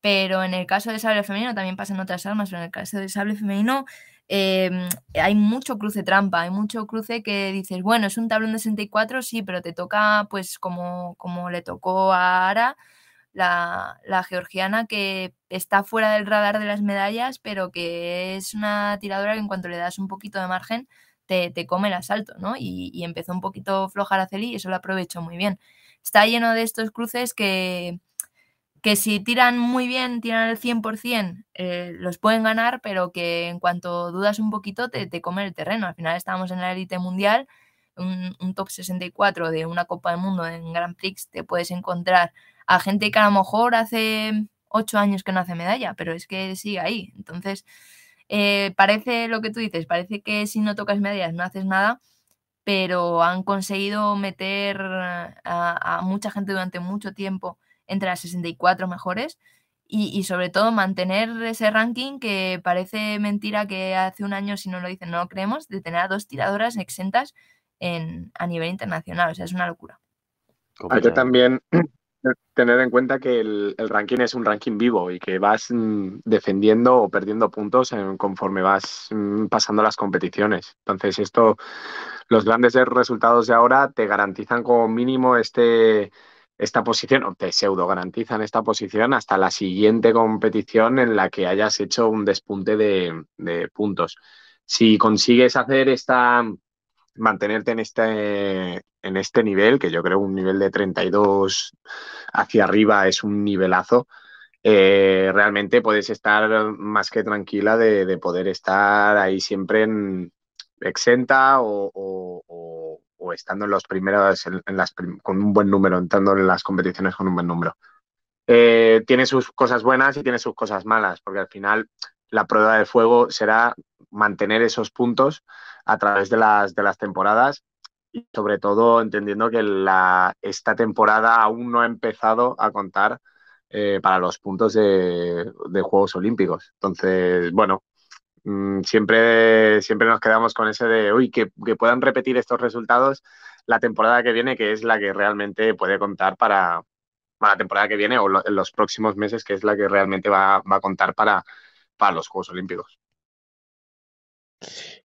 pero en el caso de sable femenino también pasan otras armas, pero en el caso de sable femenino em, hay mucho cruce trampa, hay mucho cruce que dices, bueno, es un tablón de 64, sí, pero te toca, pues como, como le tocó a Ara, la, georgiana que está fuera del radar de las medallas, pero que es una tiradora que en cuanto le das un poquito de margen te, come el asalto, ¿no? Y, y empezó un poquito floja Araceli y eso lo aprovechó muy bien. Está lleno de estos cruces que, que si tiran muy bien, tiran el 100%, eh, los pueden ganar, pero que en cuanto dudas un poquito te, come el terreno. Al final estábamos en la élite mundial, un, top 64 de una Copa del Mundo en Grand Prix, te puedes encontrar a gente que a lo mejor hace ocho años que no hace medalla, pero es que sigue ahí. Entonces, eh, parece lo que tú dices, parece que si no tocas medallas no haces nada, pero han conseguido meter a mucha gente durante mucho tiempo entre las 64 mejores. Y, sobre todo mantener ese ranking que parece mentira que hace un año, si no lo dicen, no lo creemos, de tener a dos tiradoras exentas en, a nivel internacional. O sea, es una locura. Hay que también tener en cuenta que el, el, ranking es un ranking vivo y que vas mm, defendiendo o perdiendo puntos conforme vas mm, pasando las competiciones. Entonces, esto, los grandes resultados de ahora te garantizan como mínimo este esta posición, o te pseudo garantizan esta posición hasta la siguiente competición en la que hayas hecho un despunte de, puntos. Si consigues hacer esta, mantenerte en este, en este nivel, que yo creo un nivel de 32 hacia arriba es un nivelazo, eh, realmente puedes estar más que tranquila de, poder estar ahí siempre en, exenta o, o estando en los primeros, las con un buen número, entrando en las competiciones con un buen número. Eh, tiene sus cosas buenas y tiene sus cosas malas, porque al final la prueba de fuego será mantener esos puntos a través de las, temporadas y sobre todo entendiendo que esta temporada aún no ha empezado a contar eh, para los puntos de, Juegos Olímpicos. Entonces, bueno, Mm, siempre, siempre nos quedamos con ese de, uy, que, puedan repetir estos resultados la temporada que viene, que es la que realmente puede contar para, la temporada que viene o en los próximos meses, que es la que realmente va, a contar para, los Juegos Olímpicos.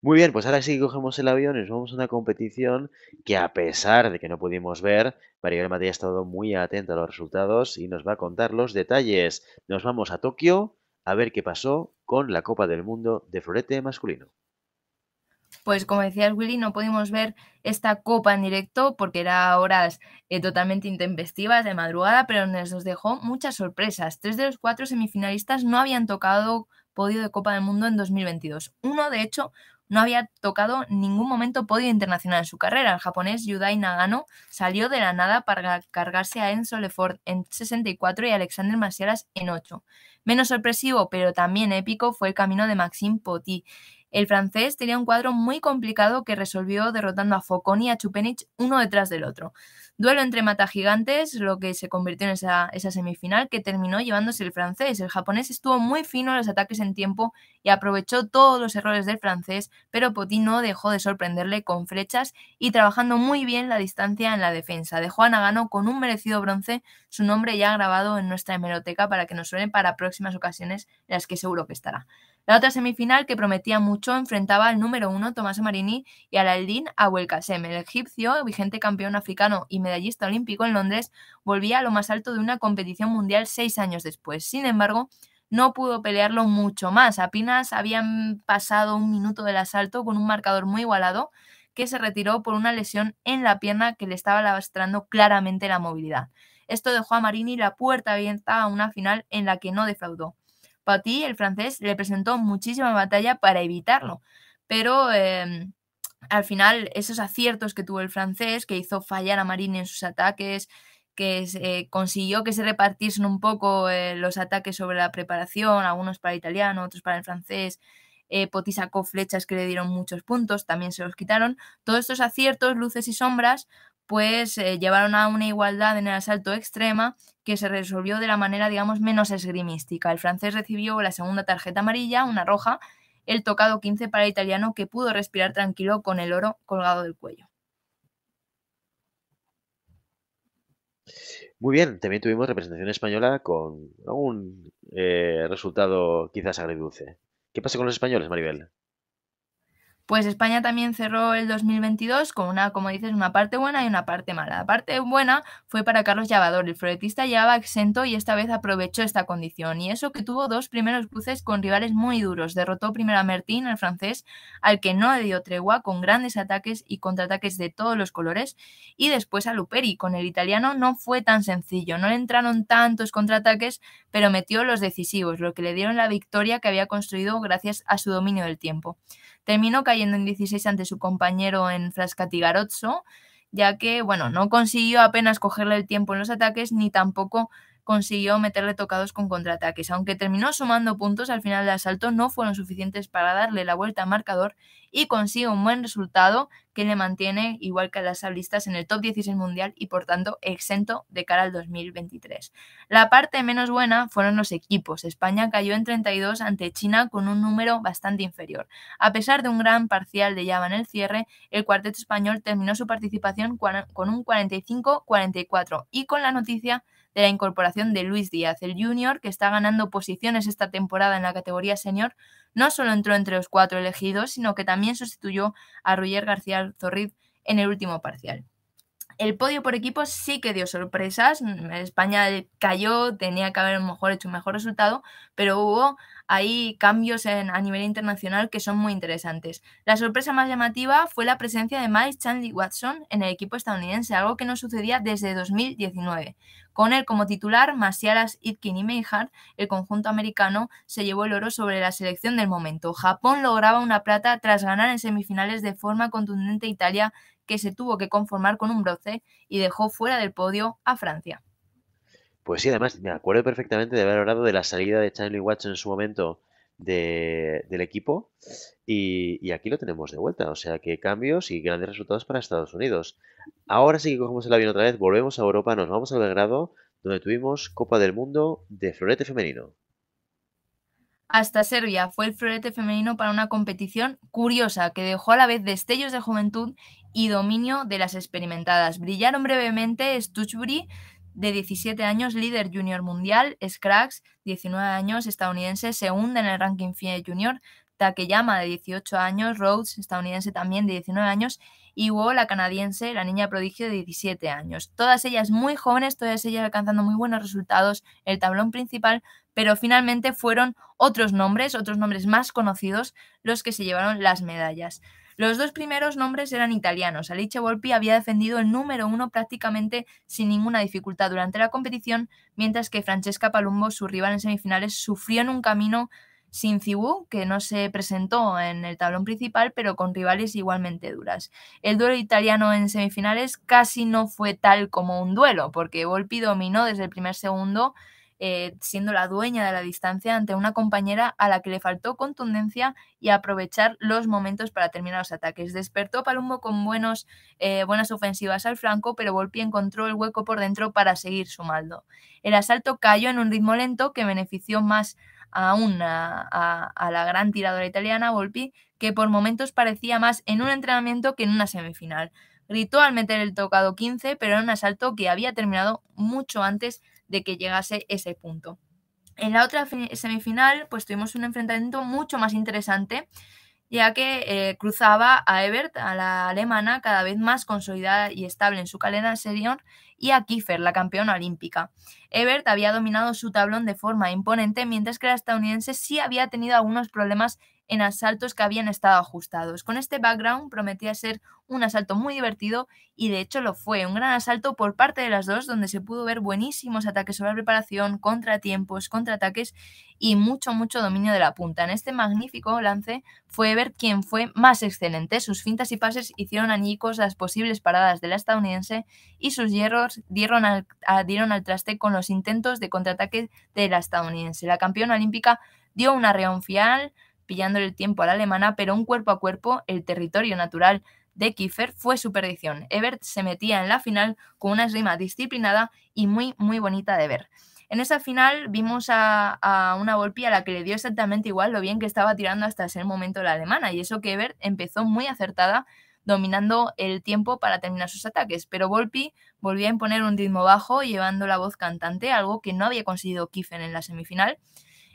Muy bien, pues ahora sí cogemos el avión y nos vamos a una competición que a pesar de que no pudimos ver, de Matías ha estado muy atenta a los resultados y nos va a contar los detalles. Nos vamos a Tokio a ver qué pasó con la Copa del Mundo de Florete masculino. Pues como decías Willy, no pudimos ver esta copa en directo porque era horas eh, totalmente intempestivas de madrugada, pero nos dejó muchas sorpresas. Tres de los cuatro semifinalistas no habían tocado podio de Copa del Mundo en 2022. Uno, de hecho, no había tocado ningún momento podio internacional en su carrera. El japonés Yudai Nagano salió de la nada para cargarse a Enzo Lefort en 64 y a Alexander Masieras en 8. Menos sorpresivo, pero también épico, fue el camino de Maxime Poti. El francés tenía un cuadro muy complicado que resolvió derrotando a Foconi y a Chupenich uno detrás del otro. Duelo entre matagigantes, lo que se convirtió en esa, semifinal que terminó llevándose el francés. El japonés estuvo muy fino en los ataques en tiempo y aprovechó todos los errores del francés, pero potino no dejó de sorprenderle con flechas y trabajando muy bien la distancia en la defensa. Dejó a Nagano con un merecido bronce, su nombre ya grabado en nuestra hemeroteca para que nos suene para próximas ocasiones las que seguro que estará. La otra semifinal, que prometía mucho, enfrentaba al número uno Tomás Marini y al Aldin Abdelkassem. El egipcio, vigente campeón africano y medallista olímpico en Londres, volvía a lo más alto de una competición mundial seis años después. Sin embargo, no pudo pelearlo mucho más. Apenas habían pasado un minuto del asalto con un marcador muy igualado que se retiró por una lesión en la pierna que le estaba lastrando claramente la movilidad. Esto dejó a Marini la puerta abierta a una final en la que no defraudó ti el francés, le presentó muchísima batalla para evitarlo, pero em, al final esos aciertos que tuvo el francés, que hizo fallar a Marine en sus ataques, que eh, consiguió que se repartiesen un poco eh, los ataques sobre la preparación, algunos para el italiano, otros para el francés, eh, Poti sacó flechas que le dieron muchos puntos, también se los quitaron. Todos estos aciertos, luces y sombras, pues eh, llevaron a una igualdad en el asalto extrema que se resolvió de la manera, digamos, menos esgrimística. El francés recibió la segunda tarjeta amarilla, una roja, el tocado 15 para el italiano que pudo respirar tranquilo con el oro colgado del cuello. Muy bien, también tuvimos representación española con un eh, resultado quizás agridulce. ¿Qué pasa con los españoles, Maribel? Pues España también cerró el 2022 con una, como dices, una parte buena y una parte mala. La parte buena fue para Carlos Llavador. El floretista llevaba exento y esta vez aprovechó esta condición. Y eso que tuvo dos primeros buces con rivales muy duros. Derrotó primero a Mertín, el francés, al que no le dio tregua, con grandes ataques y contraataques de todos los colores. Y después a Luperi. Con el italiano no fue tan sencillo. No le entraron tantos contraataques, pero metió los decisivos, lo que le dieron la victoria que había construido gracias a su dominio del tiempo. Terminó cayendo en 16 ante su compañero en Frascati Garozzo, ya que, bueno, no consiguió apenas cogerle el tiempo en los ataques ni tampoco consiguió meterle tocados con contraataques. Aunque terminó sumando puntos, al final del asalto no fueron suficientes para darle la vuelta al marcador y consigue un buen resultado que le mantiene, igual que a las hablistas en el top 16 mundial y por tanto exento de cara al 2023. La parte menos buena fueron los equipos. España cayó en 32 ante China con un número bastante inferior. A pesar de un gran parcial de llama en el cierre, el cuarteto español terminó su participación con un 45-44 y con la noticia de la incorporación de Luis Díaz. El junior, que está ganando posiciones esta temporada en la categoría senior, no solo entró entre los cuatro elegidos, sino que también sustituyó a Roger García Zorriz en el último parcial. El podio por equipos sí que dio sorpresas. Mm, España cayó, tenía que haber mejor hecho un mejor resultado, pero hubo ahí cambios a nivel internacional que son muy interesantes. La sorpresa más llamativa fue la presencia de Miles Chandler Watson en el equipo estadounidense, algo que no sucedía desde 2019. Con él como titular, Masialas, Itkin y Meijer, el conjunto americano se llevó el oro sobre la selección del momento. Japón lograba una plata tras ganar en semifinales de forma contundente Italia que se tuvo que conformar con un broce y dejó fuera del podio a Francia. Pues sí, además me acuerdo perfectamente de haber hablado de la salida de Charlie Watson en su momento del equipo y, aquí lo tenemos de vuelta. O sea que cambios y grandes resultados para Estados Unidos. Ahora sí que cogemos el avión otra vez, volvemos a Europa, nos vamos a Belgrado, donde tuvimos Copa del Mundo de florete femenino. Hasta Serbia fue el florete femenino para una competición curiosa que dejó a la vez destellos de juventud y dominio de las experimentadas. Brillaron brevemente Stutchbury, de 17 años, líder junior mundial, Scrags, 19 años, estadounidense, segunda en el ranking FIE junior, Takeyama, de 18 años, Rhodes, estadounidense también, de 19 años, y Wo, la canadiense, la niña prodigio, de 17 años. Todas ellas muy jóvenes, todas ellas alcanzando muy buenos resultados el tablón principal, pero finalmente fueron otros nombres, otros nombres más conocidos, los que se llevaron las medallas. Los dos primeros nombres eran italianos. Alice Volpi había defendido el número uno prácticamente sin ninguna dificultad durante la competición, mientras que Francesca Palumbo, su rival en semifinales, sufrió en un camino sin Cibú, que no se presentó en el tablón principal, pero con rivales igualmente duras. El duelo italiano en semifinales casi no fue tal como un duelo, porque Volpi dominó desde el primer segundo eh, siendo la dueña de la distancia ante una compañera a la que le faltó contundencia y aprovechar los momentos para terminar los ataques. Despertó Palumbo con buenos, eh, buenas ofensivas al flanco, pero Volpi encontró el hueco por dentro para seguir su maldo. El asalto cayó en un ritmo lento que benefició más a, a, la gran tiradora italiana Volpi, que por momentos parecía más en un entrenamiento que en una semifinal. Gritó al meter el tocado 15, pero era un asalto que había terminado mucho antes de que llegase ese punto. En la otra semifinal, pues tuvimos un enfrentamiento mucho más interesante, ya que eh, cruzaba a Ebert, a la alemana, cada vez más consolidada y estable en su cadena serión, y a Kiefer, la campeona olímpica. Ebert había dominado su tablón de forma imponente, mientras que la estadounidense sí había tenido algunos problemas en asaltos que habían estado ajustados. Con este background prometía ser un asalto muy divertido y de hecho lo fue, un gran asalto por parte de las dos donde se pudo ver buenísimos ataques sobre preparación, contratiempos, contraataques y mucho, mucho dominio de la punta. En este magnífico lance fue ver quién fue más excelente. Sus fintas y pases hicieron añicos las posibles paradas de la estadounidense y sus hierros dieron al, dieron al traste con los intentos de contraataque de la estadounidense. La campeona olímpica dio una reonfial pillando el tiempo a la alemana, pero un cuerpo a cuerpo, el territorio natural de Kiefer fue su perdición. Ebert se metía en la final con una esgrima disciplinada y muy, muy bonita de ver. En esa final vimos a, una Volpi a la que le dio exactamente igual lo bien que estaba tirando hasta ese momento la alemana, y eso que Ebert empezó muy acertada dominando el tiempo para terminar sus ataques, pero Volpi volvió a imponer un ritmo bajo llevando la voz cantante, algo que no había conseguido Kiefer en la semifinal,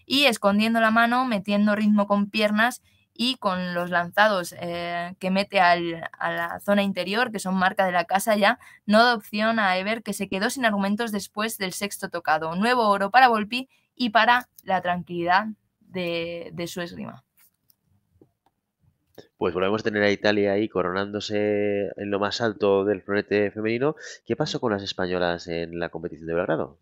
y escondiendo la mano, metiendo ritmo con piernas y con los lanzados eh, que mete a la zona interior, que son marca de la casa ya, no da opción a Ever, que se quedó sin argumentos después del sexto tocado. Nuevo oro para Volpi y para la tranquilidad de, de su esgrima. Pues volvemos a tener a Italia ahí coronándose en lo más alto del florete femenino. ¿Qué pasó con las españolas en la competición de Belgrado?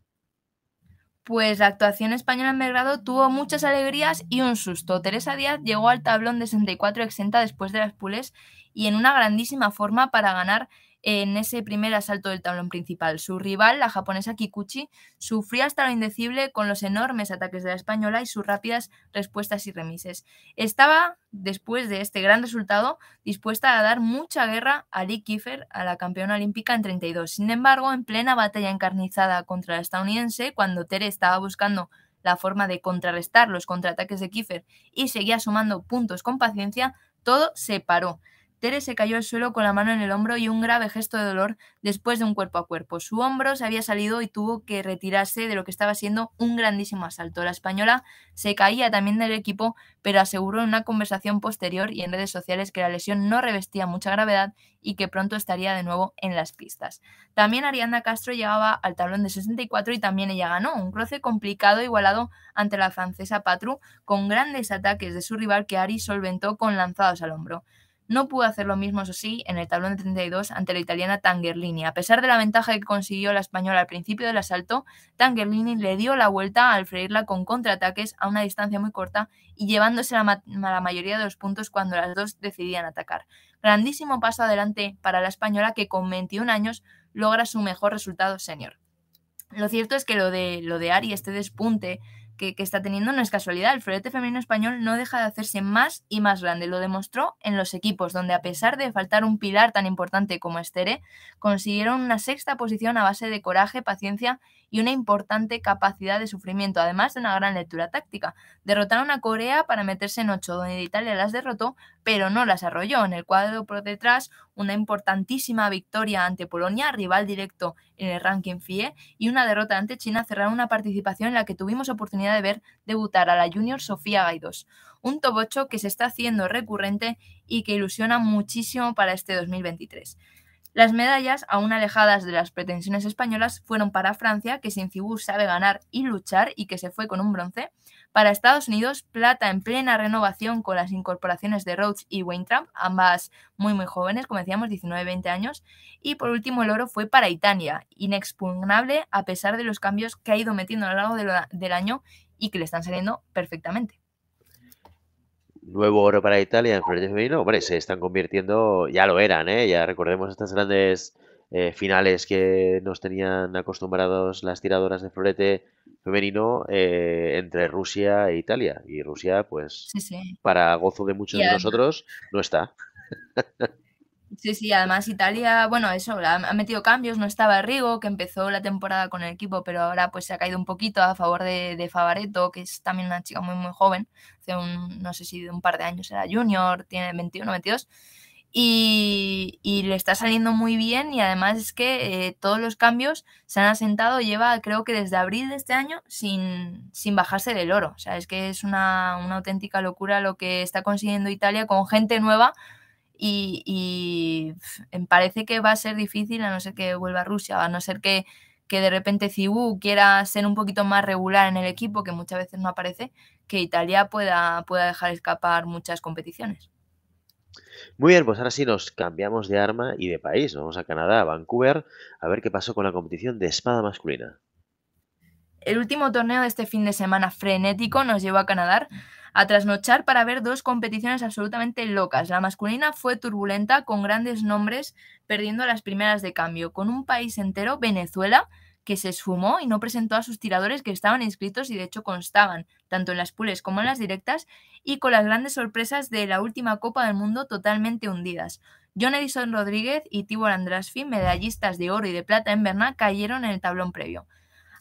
pues la actuación española en Belgrado tuvo muchas alegrías y un susto. Teresa Díaz llegó al tablón de 64 exenta después de las pules y en una grandísima forma para ganar en ese primer asalto del tablón principal. Su rival, la japonesa Kikuchi, Sufría hasta lo indecible con los enormes ataques de la española y sus rápidas respuestas y remises. Estaba, después de este gran resultado, dispuesta a dar mucha guerra a Lee Kiefer, a la campeona olímpica en 32. Sin embargo, en plena batalla encarnizada contra la estadounidense, cuando Tere estaba buscando la forma de contrarrestar los contraataques de Kiefer y seguía sumando puntos con paciencia, todo se paró. Tere se cayó al suelo con la mano en el hombro y un grave gesto de dolor después de un cuerpo a cuerpo. Su hombro se había salido y tuvo que retirarse de lo que estaba siendo un grandísimo asalto. La española se caía también del equipo, pero aseguró en una conversación posterior y en redes sociales que la lesión no revestía mucha gravedad y que pronto estaría de nuevo en las pistas. También Arianda Castro llegaba al tablón de 64 y también ella ganó. Un cruce complicado igualado ante la francesa Patru, con grandes ataques de su rival que Ari solventó con lanzados al hombro. No pudo hacer lo mismo, eso sí, en el tablón de 32 ante la italiana Tangerlini. A pesar de la ventaja que consiguió la española al principio del asalto, Tangerlini le dio la vuelta al freírla con contraataques a una distancia muy corta y llevándose la, mayoría de los puntos cuando las dos decidían atacar. Grandísimo paso adelante para la española que con 21 años logra su mejor resultado senior. Lo cierto es que lo de, lo de Ari, este despunte que, está teniendo no es casualidad. El florete femenino español no deja de hacerse más y más grande. Lo demostró en los equipos, donde a pesar de faltar un pilar tan importante como Estere, consiguieron una sexta posición a base de coraje, paciencia y una importante capacidad de sufrimiento, además de una gran lectura táctica. Derrotaron a Corea para meterse en 8, donde Italia las derrotó, pero no las arrolló. En el cuadro por detrás, una importantísima victoria ante Polonia, rival directo en el ranking FIE, y una derrota ante China cerraron una participación en la que tuvimos oportunidad de ver debutar a la junior Sofía Gaidos. Un tobocho que se está haciendo recurrente y que ilusiona muchísimo para este 2023. Las medallas, aún alejadas de las pretensiones españolas, fueron para Francia, que sin cibú sabe ganar y luchar y que se fue con un bronce, para Estados Unidos, plata en plena renovación con las incorporaciones de Rhodes y Wayne Trump, ambas muy muy jóvenes, como decíamos, 19-20 años, y por último el oro fue para Italia, inexpugnable a pesar de los cambios que ha ido metiendo a lo largo del año y que le están saliendo perfectamente nuevo oro para Italia en florete Femenino, hombre, se están convirtiendo, ya lo eran, ¿eh? ya recordemos estas grandes eh, finales que nos tenían acostumbrados las tiradoras de florete femenino eh, entre Rusia e Italia. Y Rusia, pues, para gozo de muchos de nosotros, no está. Sí, sí, además Italia, bueno, eso, ha metido cambios, no estaba Rigo, que empezó la temporada con el equipo, pero ahora pues se ha caído un poquito a favor de, de Favareto, que es también una chica muy, muy joven, hace un, no sé si de un par de años era junior, tiene 21, 22, y, le está saliendo muy bien y además es que eh, todos los cambios se han asentado, lleva creo que desde abril de este año sin, sin bajarse del oro, o sea, es que es una, una auténtica locura lo que está consiguiendo Italia con gente nueva y, em, parece que va a ser difícil a no ser que vuelva a Rusia, a no ser que, de repente Cibú quiera ser un poquito más regular en el equipo, que muchas veces no aparece, que Italia pueda, pueda dejar escapar muchas competiciones. Muy bien, pues ahora sí nos cambiamos de arma y de país. vamos a Canadá, a Vancouver, a ver qué pasó con la competición de espada masculina. El último torneo de este fin de semana frenético nos llevó a Canadá, a trasnochar para ver dos competiciones absolutamente locas. La masculina fue turbulenta con grandes nombres perdiendo las primeras de cambio, con un país entero, Venezuela, que se esfumó y no presentó a sus tiradores que estaban inscritos y de hecho constaban, tanto en las pules como en las directas, y con las grandes sorpresas de la última Copa del Mundo totalmente hundidas. John Edison Rodríguez y Tibor Andrasfi, medallistas de oro y de plata en Berna, cayeron en el tablón previo.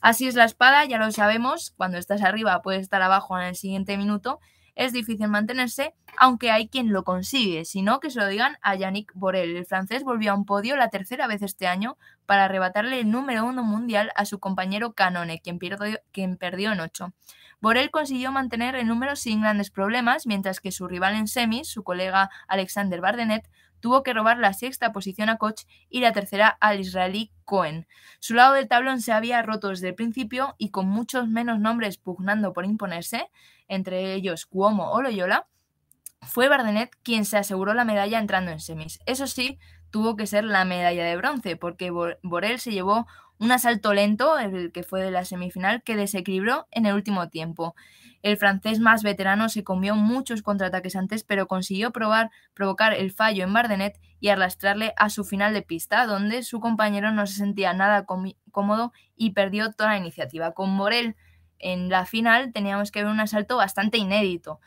Así es la espada, ya lo sabemos, cuando estás arriba puedes estar abajo en el siguiente minuto, es difícil mantenerse, aunque hay quien lo consigue, no que se lo digan a Yannick Borel. El francés volvió a un podio la tercera vez este año para arrebatarle el número uno mundial a su compañero Canone, quien, perdió, quien perdió en ocho. Borel consiguió mantener el número sin grandes problemas, mientras que su rival en semis, su colega Alexander Bardenet, tuvo que robar la sexta posición a Koch y la tercera al israelí Cohen. Su lado del tablón se había roto desde el principio y con muchos menos nombres pugnando por imponerse, entre ellos Cuomo o Loyola, fue Bardenet quien se aseguró la medalla entrando en semis. Eso sí, tuvo que ser la medalla de bronce, porque Borel se llevó un asalto lento, el que fue de la semifinal, que desequilibró en el último tiempo. El francés más veterano se comió muchos contraataques antes, pero consiguió probar, provocar el fallo en Bardenet y arrastrarle a su final de pista, donde su compañero no se sentía nada cómodo y perdió toda la iniciativa. Con Morel en la final teníamos que ver un asalto bastante inédito.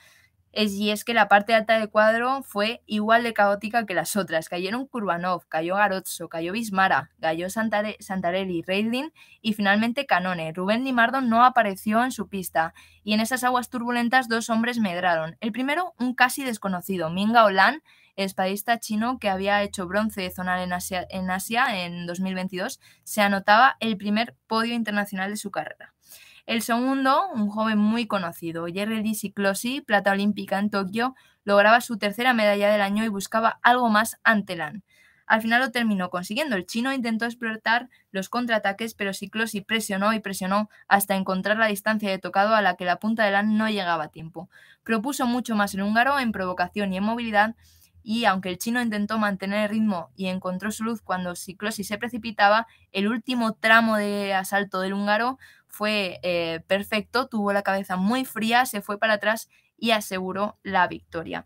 Es, y es que la parte alta del cuadro fue igual de caótica que las otras. Cayeron Kurbanov, cayó Garozzo, cayó Bismara, ah. cayó Santare, Santarelli, Reidlin y finalmente Canone. Rubén Limardo no apareció en su pista y en esas aguas turbulentas dos hombres medraron. El primero, un casi desconocido, Minga Olan, espadista chino que había hecho bronce zonal en en, Asia en 2022, se anotaba el primer podio internacional de su carrera. El segundo, un joven muy conocido, Jerry Lee Closi, plata olímpica en Tokio, lograba su tercera medalla del año y buscaba algo más ante Lan. Al final lo terminó consiguiendo. El chino intentó explotar los contraataques, pero Ciclosi presionó y presionó hasta encontrar la distancia de tocado a la que la punta de LAN no llegaba a tiempo. Propuso mucho más el húngaro en provocación y en movilidad, y aunque el chino intentó mantener el ritmo y encontró su luz cuando Ciclosi se precipitaba, el último tramo de asalto del húngaro fue eh, perfecto, tuvo la cabeza muy fría, se fue para atrás y aseguró la victoria.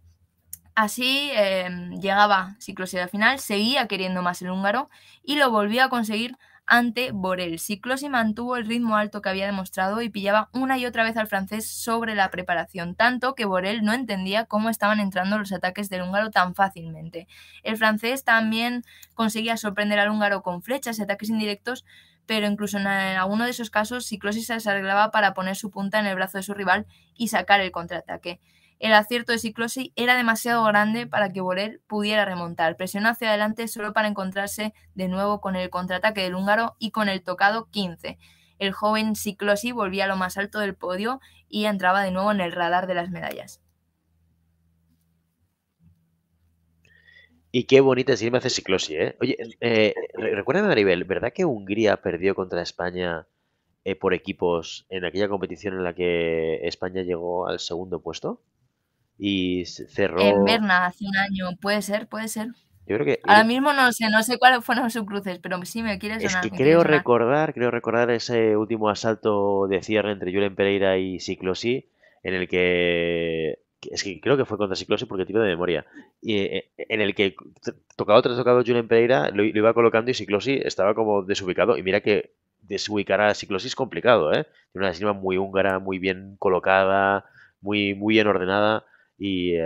Así em, llegaba la final, seguía queriendo más el húngaro y lo volvió a conseguir ante Borel. Ciclosi mantuvo el ritmo alto que había demostrado y pillaba una y otra vez al francés sobre la preparación, tanto que Borel no entendía cómo estaban entrando los ataques del húngaro tan fácilmente. El francés también conseguía sorprender al húngaro con flechas y ataques indirectos, pero incluso en alguno de esos casos Ciclosi se arreglaba para poner su punta en el brazo de su rival y sacar el contraataque. El acierto de Ciclosi era demasiado grande para que Borel pudiera remontar. Presionó hacia adelante solo para encontrarse de nuevo con el contraataque del húngaro y con el tocado 15. El joven Ciclosi volvía a lo más alto del podio y entraba de nuevo en el radar de las medallas. Y qué bonita me hace Ciclosi, ¿eh? Oye, eh, recuérdame a ¿verdad que Hungría perdió contra España eh, por equipos en aquella competición en la que España llegó al segundo puesto? y cerró. En Berna hace un año, puede ser, puede ser. Ahora eh, mismo no sé, no sé cuáles fueron sus cruces, pero sí me quieres Es que creo recordar, creo recordar ese último asalto de cierre entre Julen Pereira y Ciclosi, en el que es que creo que fue contra Ciclosi porque tengo de memoria, y, eh, eh, en el que tocado tras tocado Julen Pereira lo, iba colocando y Ciclosi estaba como desubicado. Y mira que desubicar a Ciclosi es complicado, ¿eh? Tiene una cima muy húngara, muy bien colocada, muy, muy bien ordenada. Eh,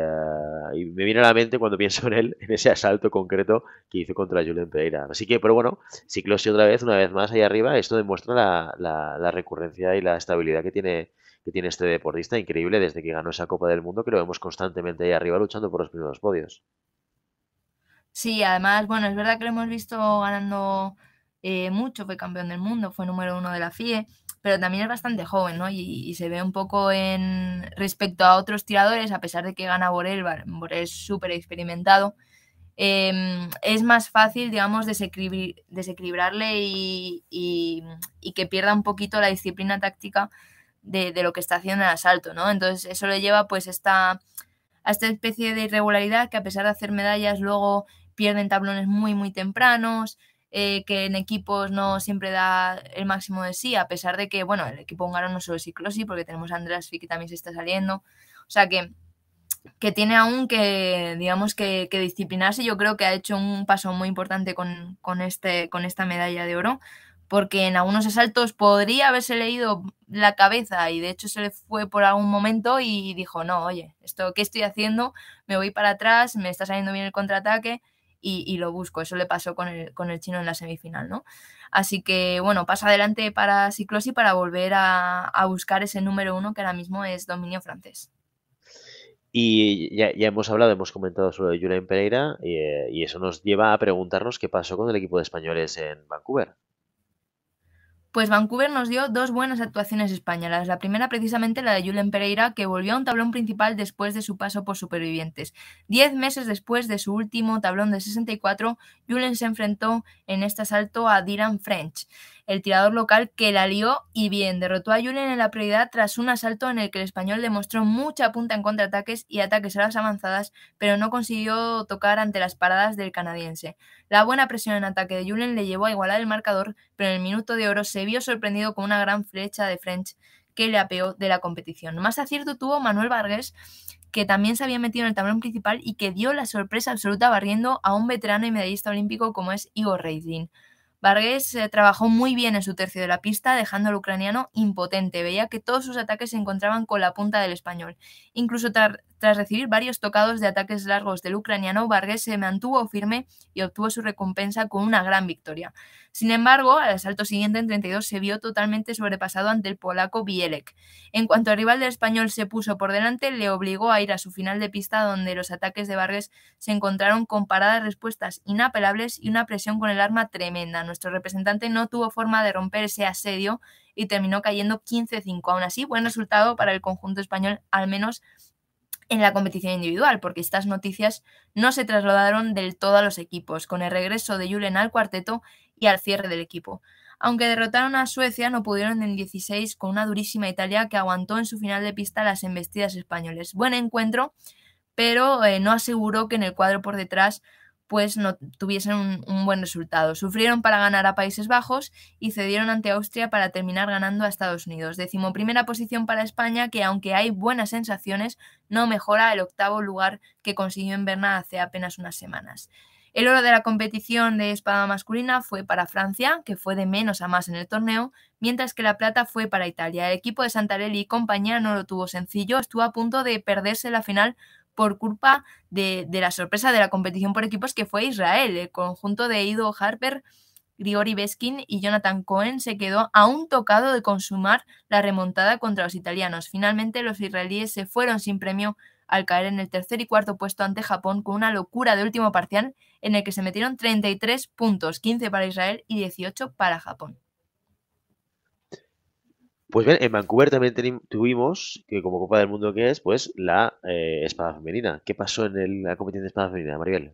y, me viene a la mente cuando pienso en él, en ese asalto concreto que hizo contra Julen Pereira. Así que, pero bueno, Ciclosi otra vez, una vez más ahí arriba, esto demuestra la, recurrencia y la estabilidad que tiene, que tiene este deportista, increíble desde que ganó esa Copa del Mundo, que lo vemos constantemente ahí arriba luchando por los primeros podios. Sí, además, bueno, es verdad que lo hemos visto ganando eh, mucho, fue campeón del mundo, fue número uno de la FIE pero también es bastante joven, ¿no? Y, se ve un poco en respecto a otros tiradores, a pesar de que gana Borel, Borel es súper experimentado, em, es más fácil, digamos, desequilibrarle y, que pierda un poquito la disciplina táctica de, lo que está haciendo el asalto, ¿no? Entonces eso le lleva pues a esta especie de irregularidad que a pesar de hacer medallas luego pierden tablones muy, muy tempranos, eh, que en equipos no siempre da el máximo de sí, a pesar de que, bueno, el equipo húngaro no solo es Ciclosi, porque tenemos a András que también se está saliendo. O sea que, que tiene aún que, digamos, que, disciplinarse. Yo creo que ha hecho un paso muy importante con, este, con esta medalla de oro, porque en algunos asaltos podría haberse leído la cabeza y de hecho se le fue por algún momento y dijo, no, oye, esto, ¿qué estoy haciendo? Me voy para atrás, me está saliendo bien el contraataque y, lo busco. Eso le pasó con el, con el chino en la semifinal, ¿no? Así que, bueno, pasa adelante para Ciclosi para volver a, buscar ese número uno que ahora mismo es dominio francés. Y ya, ya, hemos hablado, hemos comentado sobre Julien Pereira eh, y, eso nos lleva a preguntarnos qué pasó con el equipo de españoles en Vancouver. Pues Vancouver nos dio dos buenas actuaciones españolas. La primera, precisamente, la de Julen Pereira, que volvió a un tablón principal después de su paso por Supervivientes. Diez meses después de su último tablón de 64, Julen se enfrentó en este asalto a Dylan French el tirador local que la lió y bien, derrotó a Julen en la prioridad tras un asalto en el que el español demostró mucha punta en contraataques y ataques a las avanzadas, pero no consiguió tocar ante las paradas del canadiense. La buena presión en ataque de Julen le llevó a igualar el marcador, pero en el minuto de oro se vio sorprendido con una gran flecha de French que le apeó de la competición. Más acierto tuvo Manuel Vargas, que también se había metido en el tablón principal y que dio la sorpresa absoluta barriendo a un veterano y medallista olímpico como es Igor Reidin. Vargas eh, trabajó muy bien en su tercio de la pista, dejando al ucraniano impotente. Veía que todos sus ataques se encontraban con la punta del español. Incluso tras recibir varios tocados de ataques largos del ucraniano, Vargas se mantuvo firme y obtuvo su recompensa con una gran victoria. Sin embargo, al asalto siguiente en 32 se vio totalmente sobrepasado ante el polaco Bielek. En cuanto el rival del español se puso por delante, le obligó a ir a su final de pista donde los ataques de Vargas se encontraron con paradas respuestas inapelables y una presión con el arma tremenda. Nuestro representante no tuvo forma de romper ese asedio y terminó cayendo 15-5. Aún así, buen resultado para el conjunto español, al menos en la competición individual, porque estas noticias no se trasladaron del todo a los equipos, con el regreso de Julen al cuarteto y al cierre del equipo. Aunque derrotaron a Suecia, no pudieron en 16 con una durísima Italia que aguantó en su final de pista las embestidas españoles. Buen encuentro, pero eh, no aseguró que en el cuadro por detrás pues no tuviesen un, buen resultado. Sufrieron para ganar a Países Bajos y cedieron ante Austria para terminar ganando a Estados Unidos. primera posición para España, que aunque hay buenas sensaciones, no mejora el octavo lugar que consiguió en Berna hace apenas unas semanas. El oro de la competición de espada masculina fue para Francia, que fue de menos a más en el torneo, mientras que la plata fue para Italia. El equipo de Santarelli y compañía no lo tuvo sencillo, estuvo a punto de perderse la final por culpa de, la sorpresa de la competición por equipos que fue Israel. El conjunto de Ido Harper, Grigori Beskin y Jonathan Cohen se quedó a un tocado de consumar la remontada contra los italianos. Finalmente, los israelíes se fueron sin premio al caer en el tercer y cuarto puesto ante Japón con una locura de último parcial en el que se metieron 33 puntos, 15 para Israel y 18 para Japón. Pues bien, en Vancouver también tuvimos, que como Copa del Mundo que es, pues la eh, espada femenina. ¿Qué pasó en la competición de espada femenina, Mariel?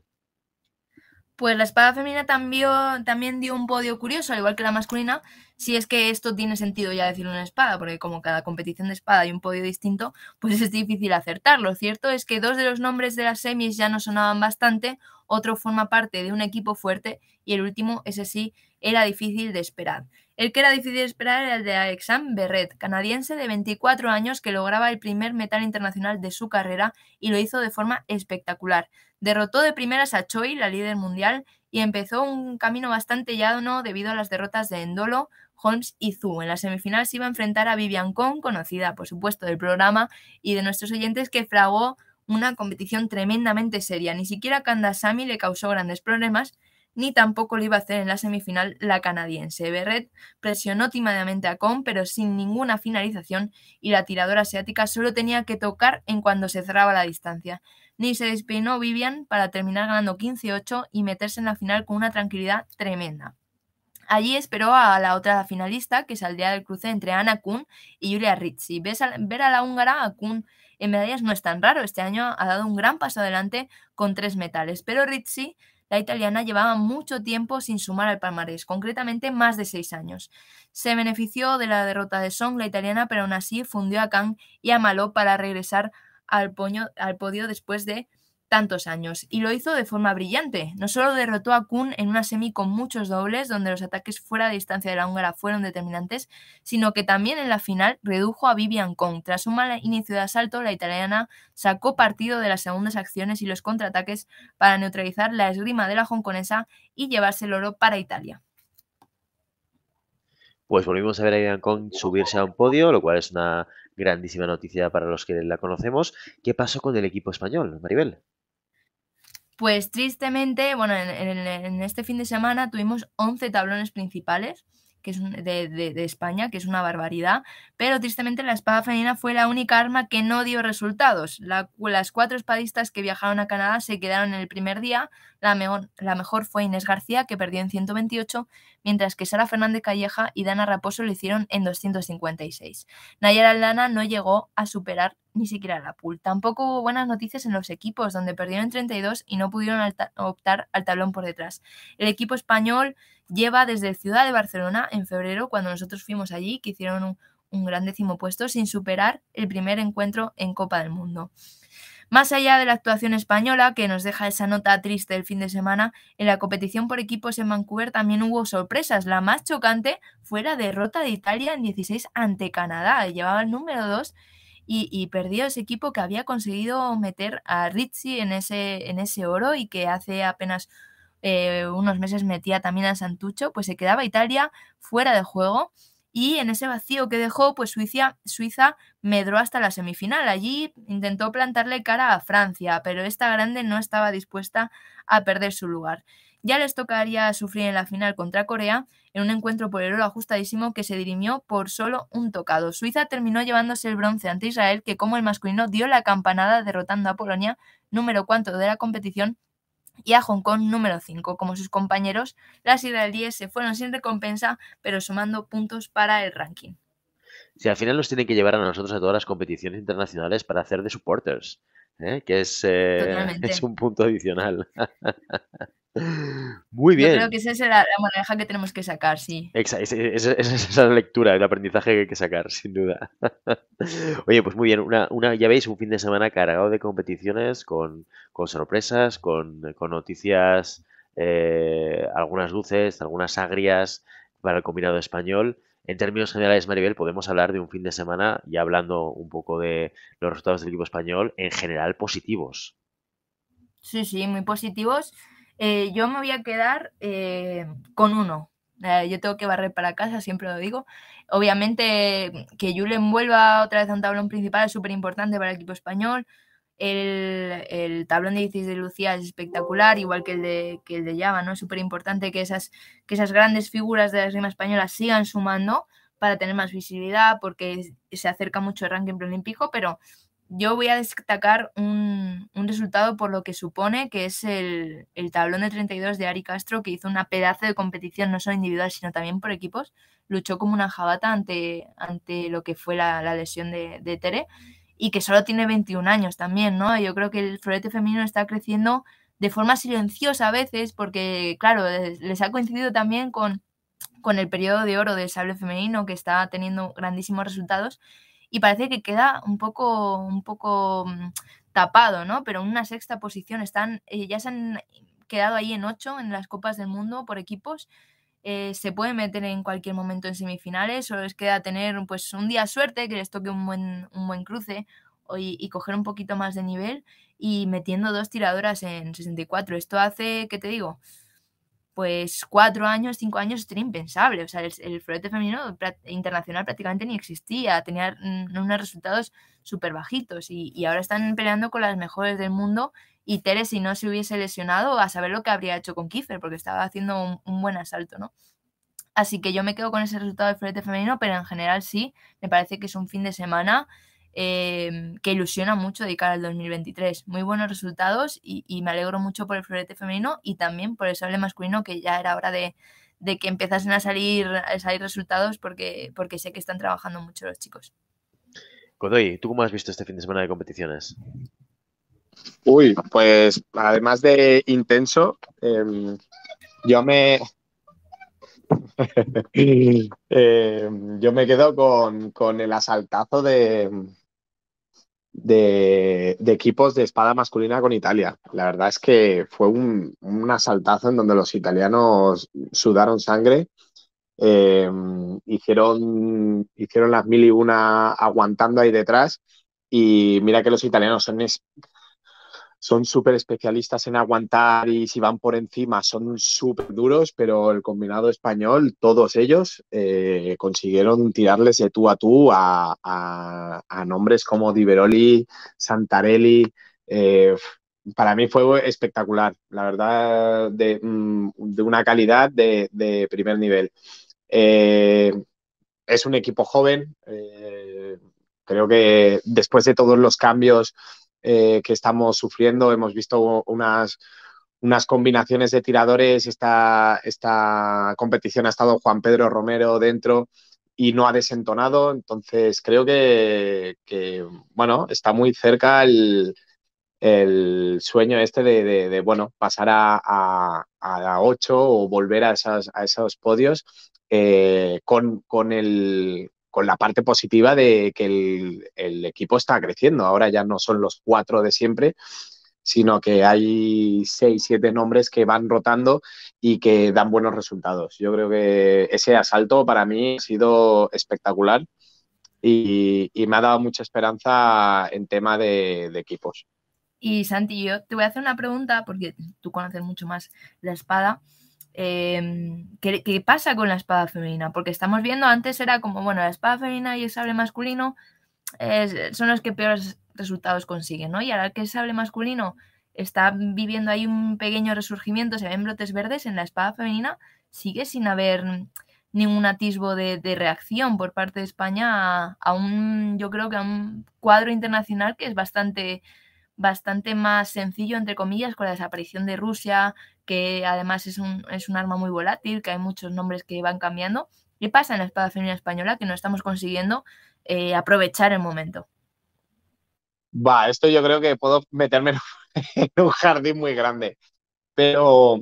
Pues la espada femenina también, también dio un podio curioso, al igual que la masculina, si es que esto tiene sentido ya decir una espada, porque como cada competición de espada hay un podio distinto, pues es difícil acertar. Lo cierto es que dos de los nombres de las semis ya no sonaban bastante, otro forma parte de un equipo fuerte y el último, ese sí, era difícil de esperar. El que era difícil esperar era el de Alexandre Berret, canadiense de 24 años que lograba el primer metal internacional de su carrera y lo hizo de forma espectacular. Derrotó de primeras a Choi, la líder mundial, y empezó un camino bastante llano debido a las derrotas de Endolo, Holmes y Zhu. En la semifinal se iba a enfrentar a Vivian Kong, conocida por supuesto del programa y de nuestros oyentes, que fragó una competición tremendamente seria. Ni siquiera Kandasami le causó grandes problemas, ni tampoco lo iba a hacer en la semifinal la canadiense. Berret presionó tímidamente a Kohn pero sin ninguna finalización, y la tiradora asiática solo tenía que tocar en cuando se cerraba la distancia. Ni se despeinó Vivian para terminar ganando 15-8 y meterse en la final con una tranquilidad tremenda. Allí esperó a la otra finalista que saldría del cruce entre Ana Kuhn y Julia Rizzi. Ver a la húngara a Kuhn en medallas no es tan raro. Este año ha dado un gran paso adelante con tres metales, pero Rizzi la italiana llevaba mucho tiempo sin sumar al palmarés, concretamente más de seis años. Se benefició de la derrota de Song, la italiana, pero aún así fundió a Kang y a Malo para regresar al, al podio después de tantos años y lo hizo de forma brillante. No solo derrotó a Kuhn en una semi con muchos dobles, donde los ataques fuera de distancia de la húngara fueron determinantes, sino que también en la final redujo a Vivian Kong. Tras un mal inicio de asalto, la italiana sacó partido de las segundas acciones y los contraataques para neutralizar la esgrima de la hongkonesa y llevarse el oro para Italia. Pues volvimos a ver a Vivian Kong subirse a un podio, lo cual es una grandísima noticia para los que la conocemos. ¿Qué pasó con el equipo español, Maribel? Pues tristemente, bueno, en, este fin de semana tuvimos 11 tablones principales que es de, España, que es una barbaridad, pero tristemente la espada femenina fue la única arma que no dio resultados. las cuatro espadistas que viajaron a Canadá se quedaron en el primer día, la mejor, fue Inés García, que perdió en 128, mientras que Sara Fernández Calleja y Dana Raposo lo hicieron en 256. Nayara Aldana no llegó a superar ni siquiera la pool. Tampoco hubo buenas noticias en los equipos, donde perdieron en 32 y no pudieron optar al tablón por detrás. El equipo español lleva desde Ciudad de Barcelona en febrero, cuando nosotros fuimos allí, que hicieron un, gran décimo puesto, sin superar el primer encuentro en Copa del Mundo. Más allá de la actuación española, que nos deja esa nota triste el fin de semana, en la competición por equipos en Vancouver también hubo sorpresas. La más chocante fue la derrota de Italia en 16 ante Canadá. Llevaba el número 2 y, perdió ese equipo que había conseguido meter a Rizzi en ese, en ese oro y que hace apenas eh, unos meses metía también a Santucho, pues se quedaba Italia fuera de juego y en ese vacío que dejó, pues Suiza, Suiza medró hasta la semifinal. Allí intentó plantarle cara a Francia, pero esta grande no estaba dispuesta a perder su lugar. Ya les tocaría sufrir en la final contra Corea, en un encuentro por el oro ajustadísimo que se dirimió por solo un tocado. Suiza terminó llevándose el bronce ante Israel, que como el masculino dio la campanada derrotando a Polonia, número cuánto de la competición, y a Hong Kong número 5. Como sus compañeros, las israelíes se fueron sin recompensa, pero sumando puntos para el ranking. Si al final nos tienen que llevar a nosotros a todas las competiciones internacionales para hacer de supporters. ¿eh? que es, eh, un punto adicional. Muy bien. Yo creo que esa es la, la que tenemos que sacar, sí. Esa, es la lectura, el aprendizaje que hay que sacar, sin duda. Oye, pues muy bien, una, una, ya veis, un fin de semana cargado de competiciones, con, con sorpresas, con, con noticias, eh, algunas luces, algunas agrias para el combinado español. En términos generales, Maribel, podemos hablar de un fin de semana, y hablando un poco de los resultados del equipo español, en general positivos. Sí, sí, muy positivos. Eh, yo me voy a quedar eh, con uno. Eh, yo tengo que barrer para casa, siempre lo digo. Obviamente que Julen vuelva otra vez a un tablón principal es súper importante para el equipo español. El, tablón de 16 de Lucía es espectacular, igual que el de, el de Java, ¿no? Es súper importante que esas, que esas grandes figuras de la esgrima española sigan sumando para tener más visibilidad, porque se acerca mucho el ranking preolímpico, pero yo voy a destacar un, resultado por lo que supone, que es el, tablón de 32 de Ari Castro, que hizo una pedazo de competición, no solo individual, sino también por equipos. Luchó como una jabata ante, ante lo que fue la, lesión de, de Tere y que solo tiene 21 años también, ¿no? Yo creo que el florete femenino está creciendo de forma silenciosa a veces porque, claro, les ha coincidido también con, con el periodo de oro del sable femenino que está teniendo grandísimos resultados y parece que queda un poco, un poco mm, tapado, ¿no? Pero en una sexta posición están, eh, ya se han quedado ahí en ocho en las Copas del Mundo por equipos eh, se puede meter en cualquier momento en semifinales, solo les queda tener pues un día suerte, que les toque un buen, un buen cruce y, coger un poquito más de nivel y metiendo dos tiradoras en 64. Esto hace, ¿qué te digo? Pues cuatro años, cinco años, esto era impensable. O sea, el, florete femenino internacional prácticamente ni existía, tenía mm, unos resultados súper bajitos y, y ahora están peleando con las mejores del mundo y Tere, si no se hubiese lesionado, a saber lo que habría hecho con Kiefer, porque estaba haciendo un, buen asalto, ¿no? Así que yo me quedo con ese resultado del florete femenino, pero en general sí, me parece que es un fin de semana eh, que ilusiona mucho de cara al 2023. Muy buenos resultados y, me alegro mucho por el florete femenino y también por el sable masculino, que ya era hora de, que empezasen a salir, a salir resultados porque, porque sé que están trabajando mucho los chicos. Godoy, ¿tú cómo has visto este fin de semana de competiciones? Uy, pues además de intenso, em, yo me. Em, yo me quedo con, el asaltazo de, de, equipos de espada masculina con Italia. La verdad es que fue un, asaltazo en donde los italianos sudaron sangre, em, hicieron, hicieron las mil y una aguantando ahí detrás. Y mira que los italianos son son súper especialistas en aguantar y si van por encima son súper duros, pero el combinado español, todos ellos eh, consiguieron tirarles de tú a tú a, nombres como Diveroli, Santarelli. Eh, para mí fue espectacular, la verdad, de, mm, una calidad de, primer nivel. Eh, es un equipo joven, creo que después de todos los cambios eh, que estamos sufriendo. Hemos visto unas, unas combinaciones de tiradores. Esta, esta competición ha estado Juan Pedro Romero dentro y no ha desentonado. Entonces creo que, bueno, está muy cerca el, sueño este de, bueno, pasar a, a, 8 o volver a, esas, a esos podios eh, con, con, el, con la parte positiva de que el, equipo está creciendo. Ahora ya no son los cuatro de siempre, sino que hay seis, siete nombres que van rotando y que dan buenos resultados. Yo creo que ese asalto para mí ha sido espectacular y, me ha dado mucha esperanza en tema de, de equipos. Y Santi, yo te voy a hacer una pregunta porque tú conoces mucho más la espada. Em, ¿qué, pasa con la espada femenina? Porque estamos viendo, antes era como, bueno, la espada femenina y el sable masculino son los que peores resultados consiguen, ¿no? Y ahora que el sable masculino está viviendo ahí un pequeño resurgimiento, se ven brotes verdes, en la espada femenina sigue sin haber ningún atisbo de, reacción por parte de España a, un, yo creo que a un cuadro internacional que es bastante bastante más sencillo, entre comillas, con la desaparición de Rusia, que además es un, arma muy volátil, que hay muchos nombres que van cambiando. ¿Qué pasa en la espada femenina española que no estamos consiguiendo eh, aprovechar el momento? Va, esto yo creo que puedo meterme en un jardín muy grande, pero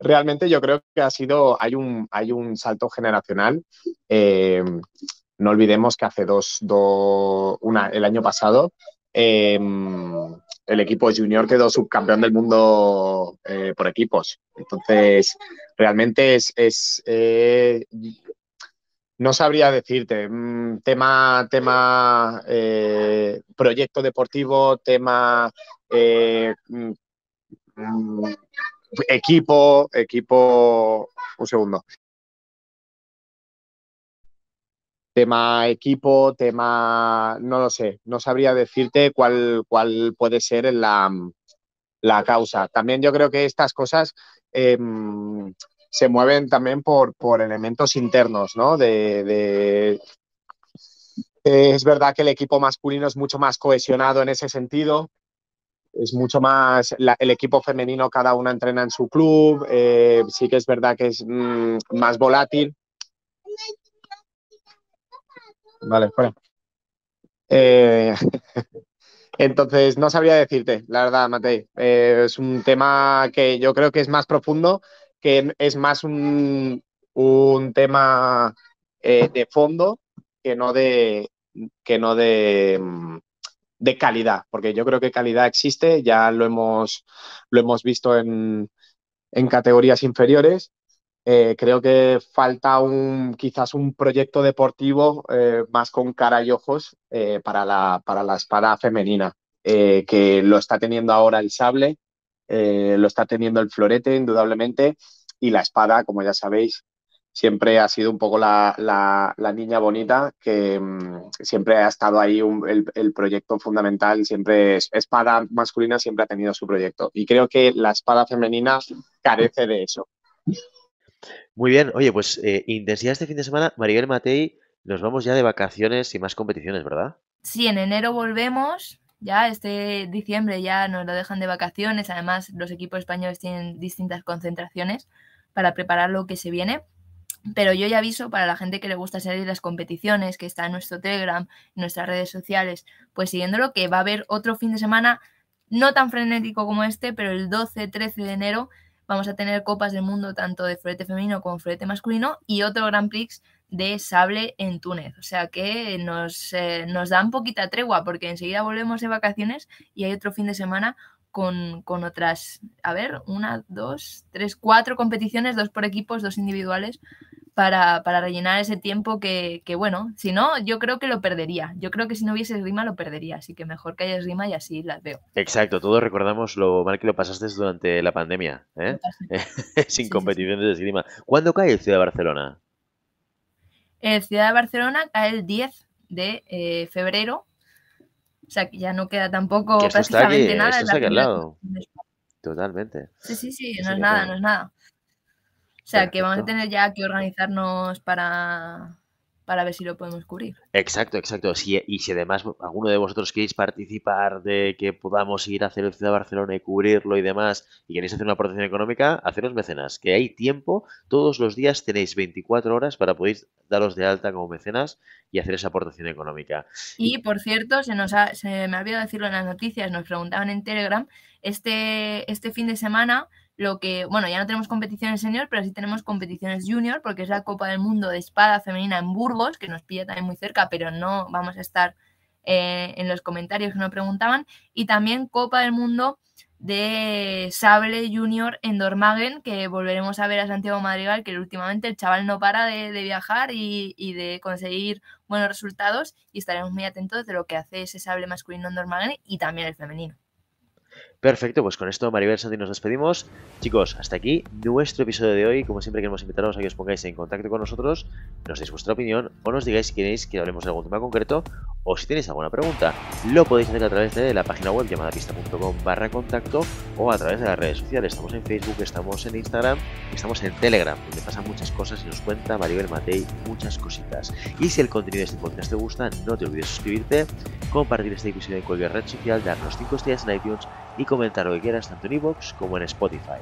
realmente yo creo que ha sido, hay un, hay un salto generacional. Eh, no olvidemos que hace dos, dos una, el año pasado Em, el equipo junior quedó subcampeón del mundo eh, por equipos. Entonces, realmente es, eh, no sabría decirte, mm, tema, tema eh, proyecto deportivo, tema mm, mm, equipo, equipo, un segundo, tema equipo, tema, no lo sé, no sabría decirte cuál, cuál puede ser la, causa. También yo creo que estas cosas em, se mueven también por, elementos internos, ¿no? De, es verdad que el equipo masculino es mucho más cohesionado en ese sentido, es mucho más el equipo femenino cada una entrena en su club eh, sí que es verdad que es mm, más volátil Vale, bueno. Eh, entonces, no sabría decirte, la verdad, Matei. Eh, es un tema que yo creo que es más profundo, que es más un, un tema eh, de fondo que no de que no de, mm, de, calidad, porque yo creo que calidad existe, ya lo hemos, lo hemos visto en, en categorías inferiores eh, creo que falta un, quizás un proyecto deportivo eh, más con cara y ojos eh, para, la, para espada femenina, que lo está teniendo ahora el sable, lo está teniendo el florete, indudablemente, y la espada, como ya sabéis, siempre ha sido un poco la, niña bonita, que mm, siempre ha estado ahí el, proyecto fundamental, siempre espada masculina siempre ha tenido su proyecto. Y creo que la espada femenina carece de eso. Muy bien, oye, pues eh, intensidad este fin de semana. Maribel Matei, nos vamos ya de vacaciones y más competiciones, ¿verdad? Sí, en enero volvemos. Ya este diciembre ya nos lo dejan de vacaciones. Además, los equipos españoles tienen distintas concentraciones para preparar lo que se viene. Pero yo ya aviso para la gente que le gusta salir de las competiciones, que está en nuestro Telegram, en nuestras redes sociales, pues siguiéndolo, que va a haber otro fin de semana no tan frenético como este, pero el 12-13 de enero vamos a tener copas del mundo tanto de florete femenino como florete masculino y otro Grand Prix de sable en Túnez. O sea que nos, eh, nos dan poquita tregua porque enseguida volvemos de vacaciones y hay otro fin de semana con, con, otras, a ver, una, dos, tres, cuatro competiciones, dos por equipos, dos individuales para, para rellenar ese tiempo que, bueno, si no, yo creo que lo perdería. Yo creo que si no hubiese rima lo perdería, así que mejor que haya rima y así las veo. Exacto, todos recordamos lo mal que lo pasaste durante la pandemia, ¿eh? sin competiciones de esgrima. ¿Cuándo cae el Ciudad de Barcelona? El Ciudad de Barcelona cae el 10 de eh, febrero, o sea, que ya no queda tampoco prácticamente nada. Totalmente. Sí, sí, sí, no es nada, no es nada. O sea, que vamos a tener ya que organizarnos para, para ver si lo podemos cubrir. Exacto, exacto. y si además alguno de vosotros queréis participar de que podamos ir a hacer el Ciudad de Barcelona y cubrirlo y demás, y queréis hacer una aportación económica, haceros mecenas, que hay tiempo, todos los días tenéis 24 horas para poder daros de alta como mecenas y hacer esa aportación económica. Y, por cierto, se, nos se me ha olvidado decirlo en las noticias, nos preguntaban en Telegram, este, este fin de semana lo que, bueno, ya no tenemos competiciones senior, pero sí tenemos competiciones junior, porque es la Copa del Mundo de Espada Femenina en Burgos, que nos pilla también muy cerca, pero no vamos a estar eh, en los comentarios que nos preguntaban, y también Copa del Mundo de Sable Junior en Dormagen, que volveremos a ver a Santiago Madrigal, que últimamente el chaval no para de, viajar y, y, de conseguir buenos resultados, y estaremos muy atentos de lo que hace ese sable masculino en Dormagen y también el femenino. Perfecto, pues con esto Maribel Santi nos despedimos. Chicos, hasta aquí nuestro episodio de hoy. Como siempre queremos invitaros a que os pongáis en contacto con nosotros, nos deis vuestra opinión o nos digáis si queréis que hablemos de algún tema concreto o si tenéis alguna pregunta, lo podéis hacer a través de la página web pista.com barra contacto o a través de las redes sociales. Estamos en Facebook, estamos en Instagram, estamos en Telegram, donde pasan muchas cosas y nos cuenta Maribel Matei muchas cositas. Y si el contenido de este podcast te gusta, no te olvides suscribirte, compartir este episodio en cualquier red social, darnos 5 estrellas en iTunes y comentar lo que quieras tanto en iVoox como en Spotify.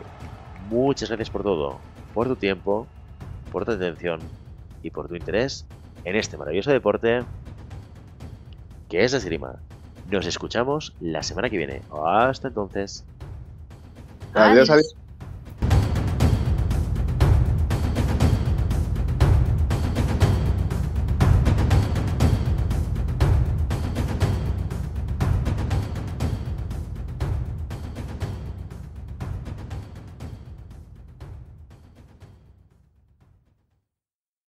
Muchas gracias por todo, por tu tiempo, por tu atención y por tu interés en este maravilloso deporte que es la esgrima. Nos escuchamos la semana que viene. Hasta entonces. adiós. adiós.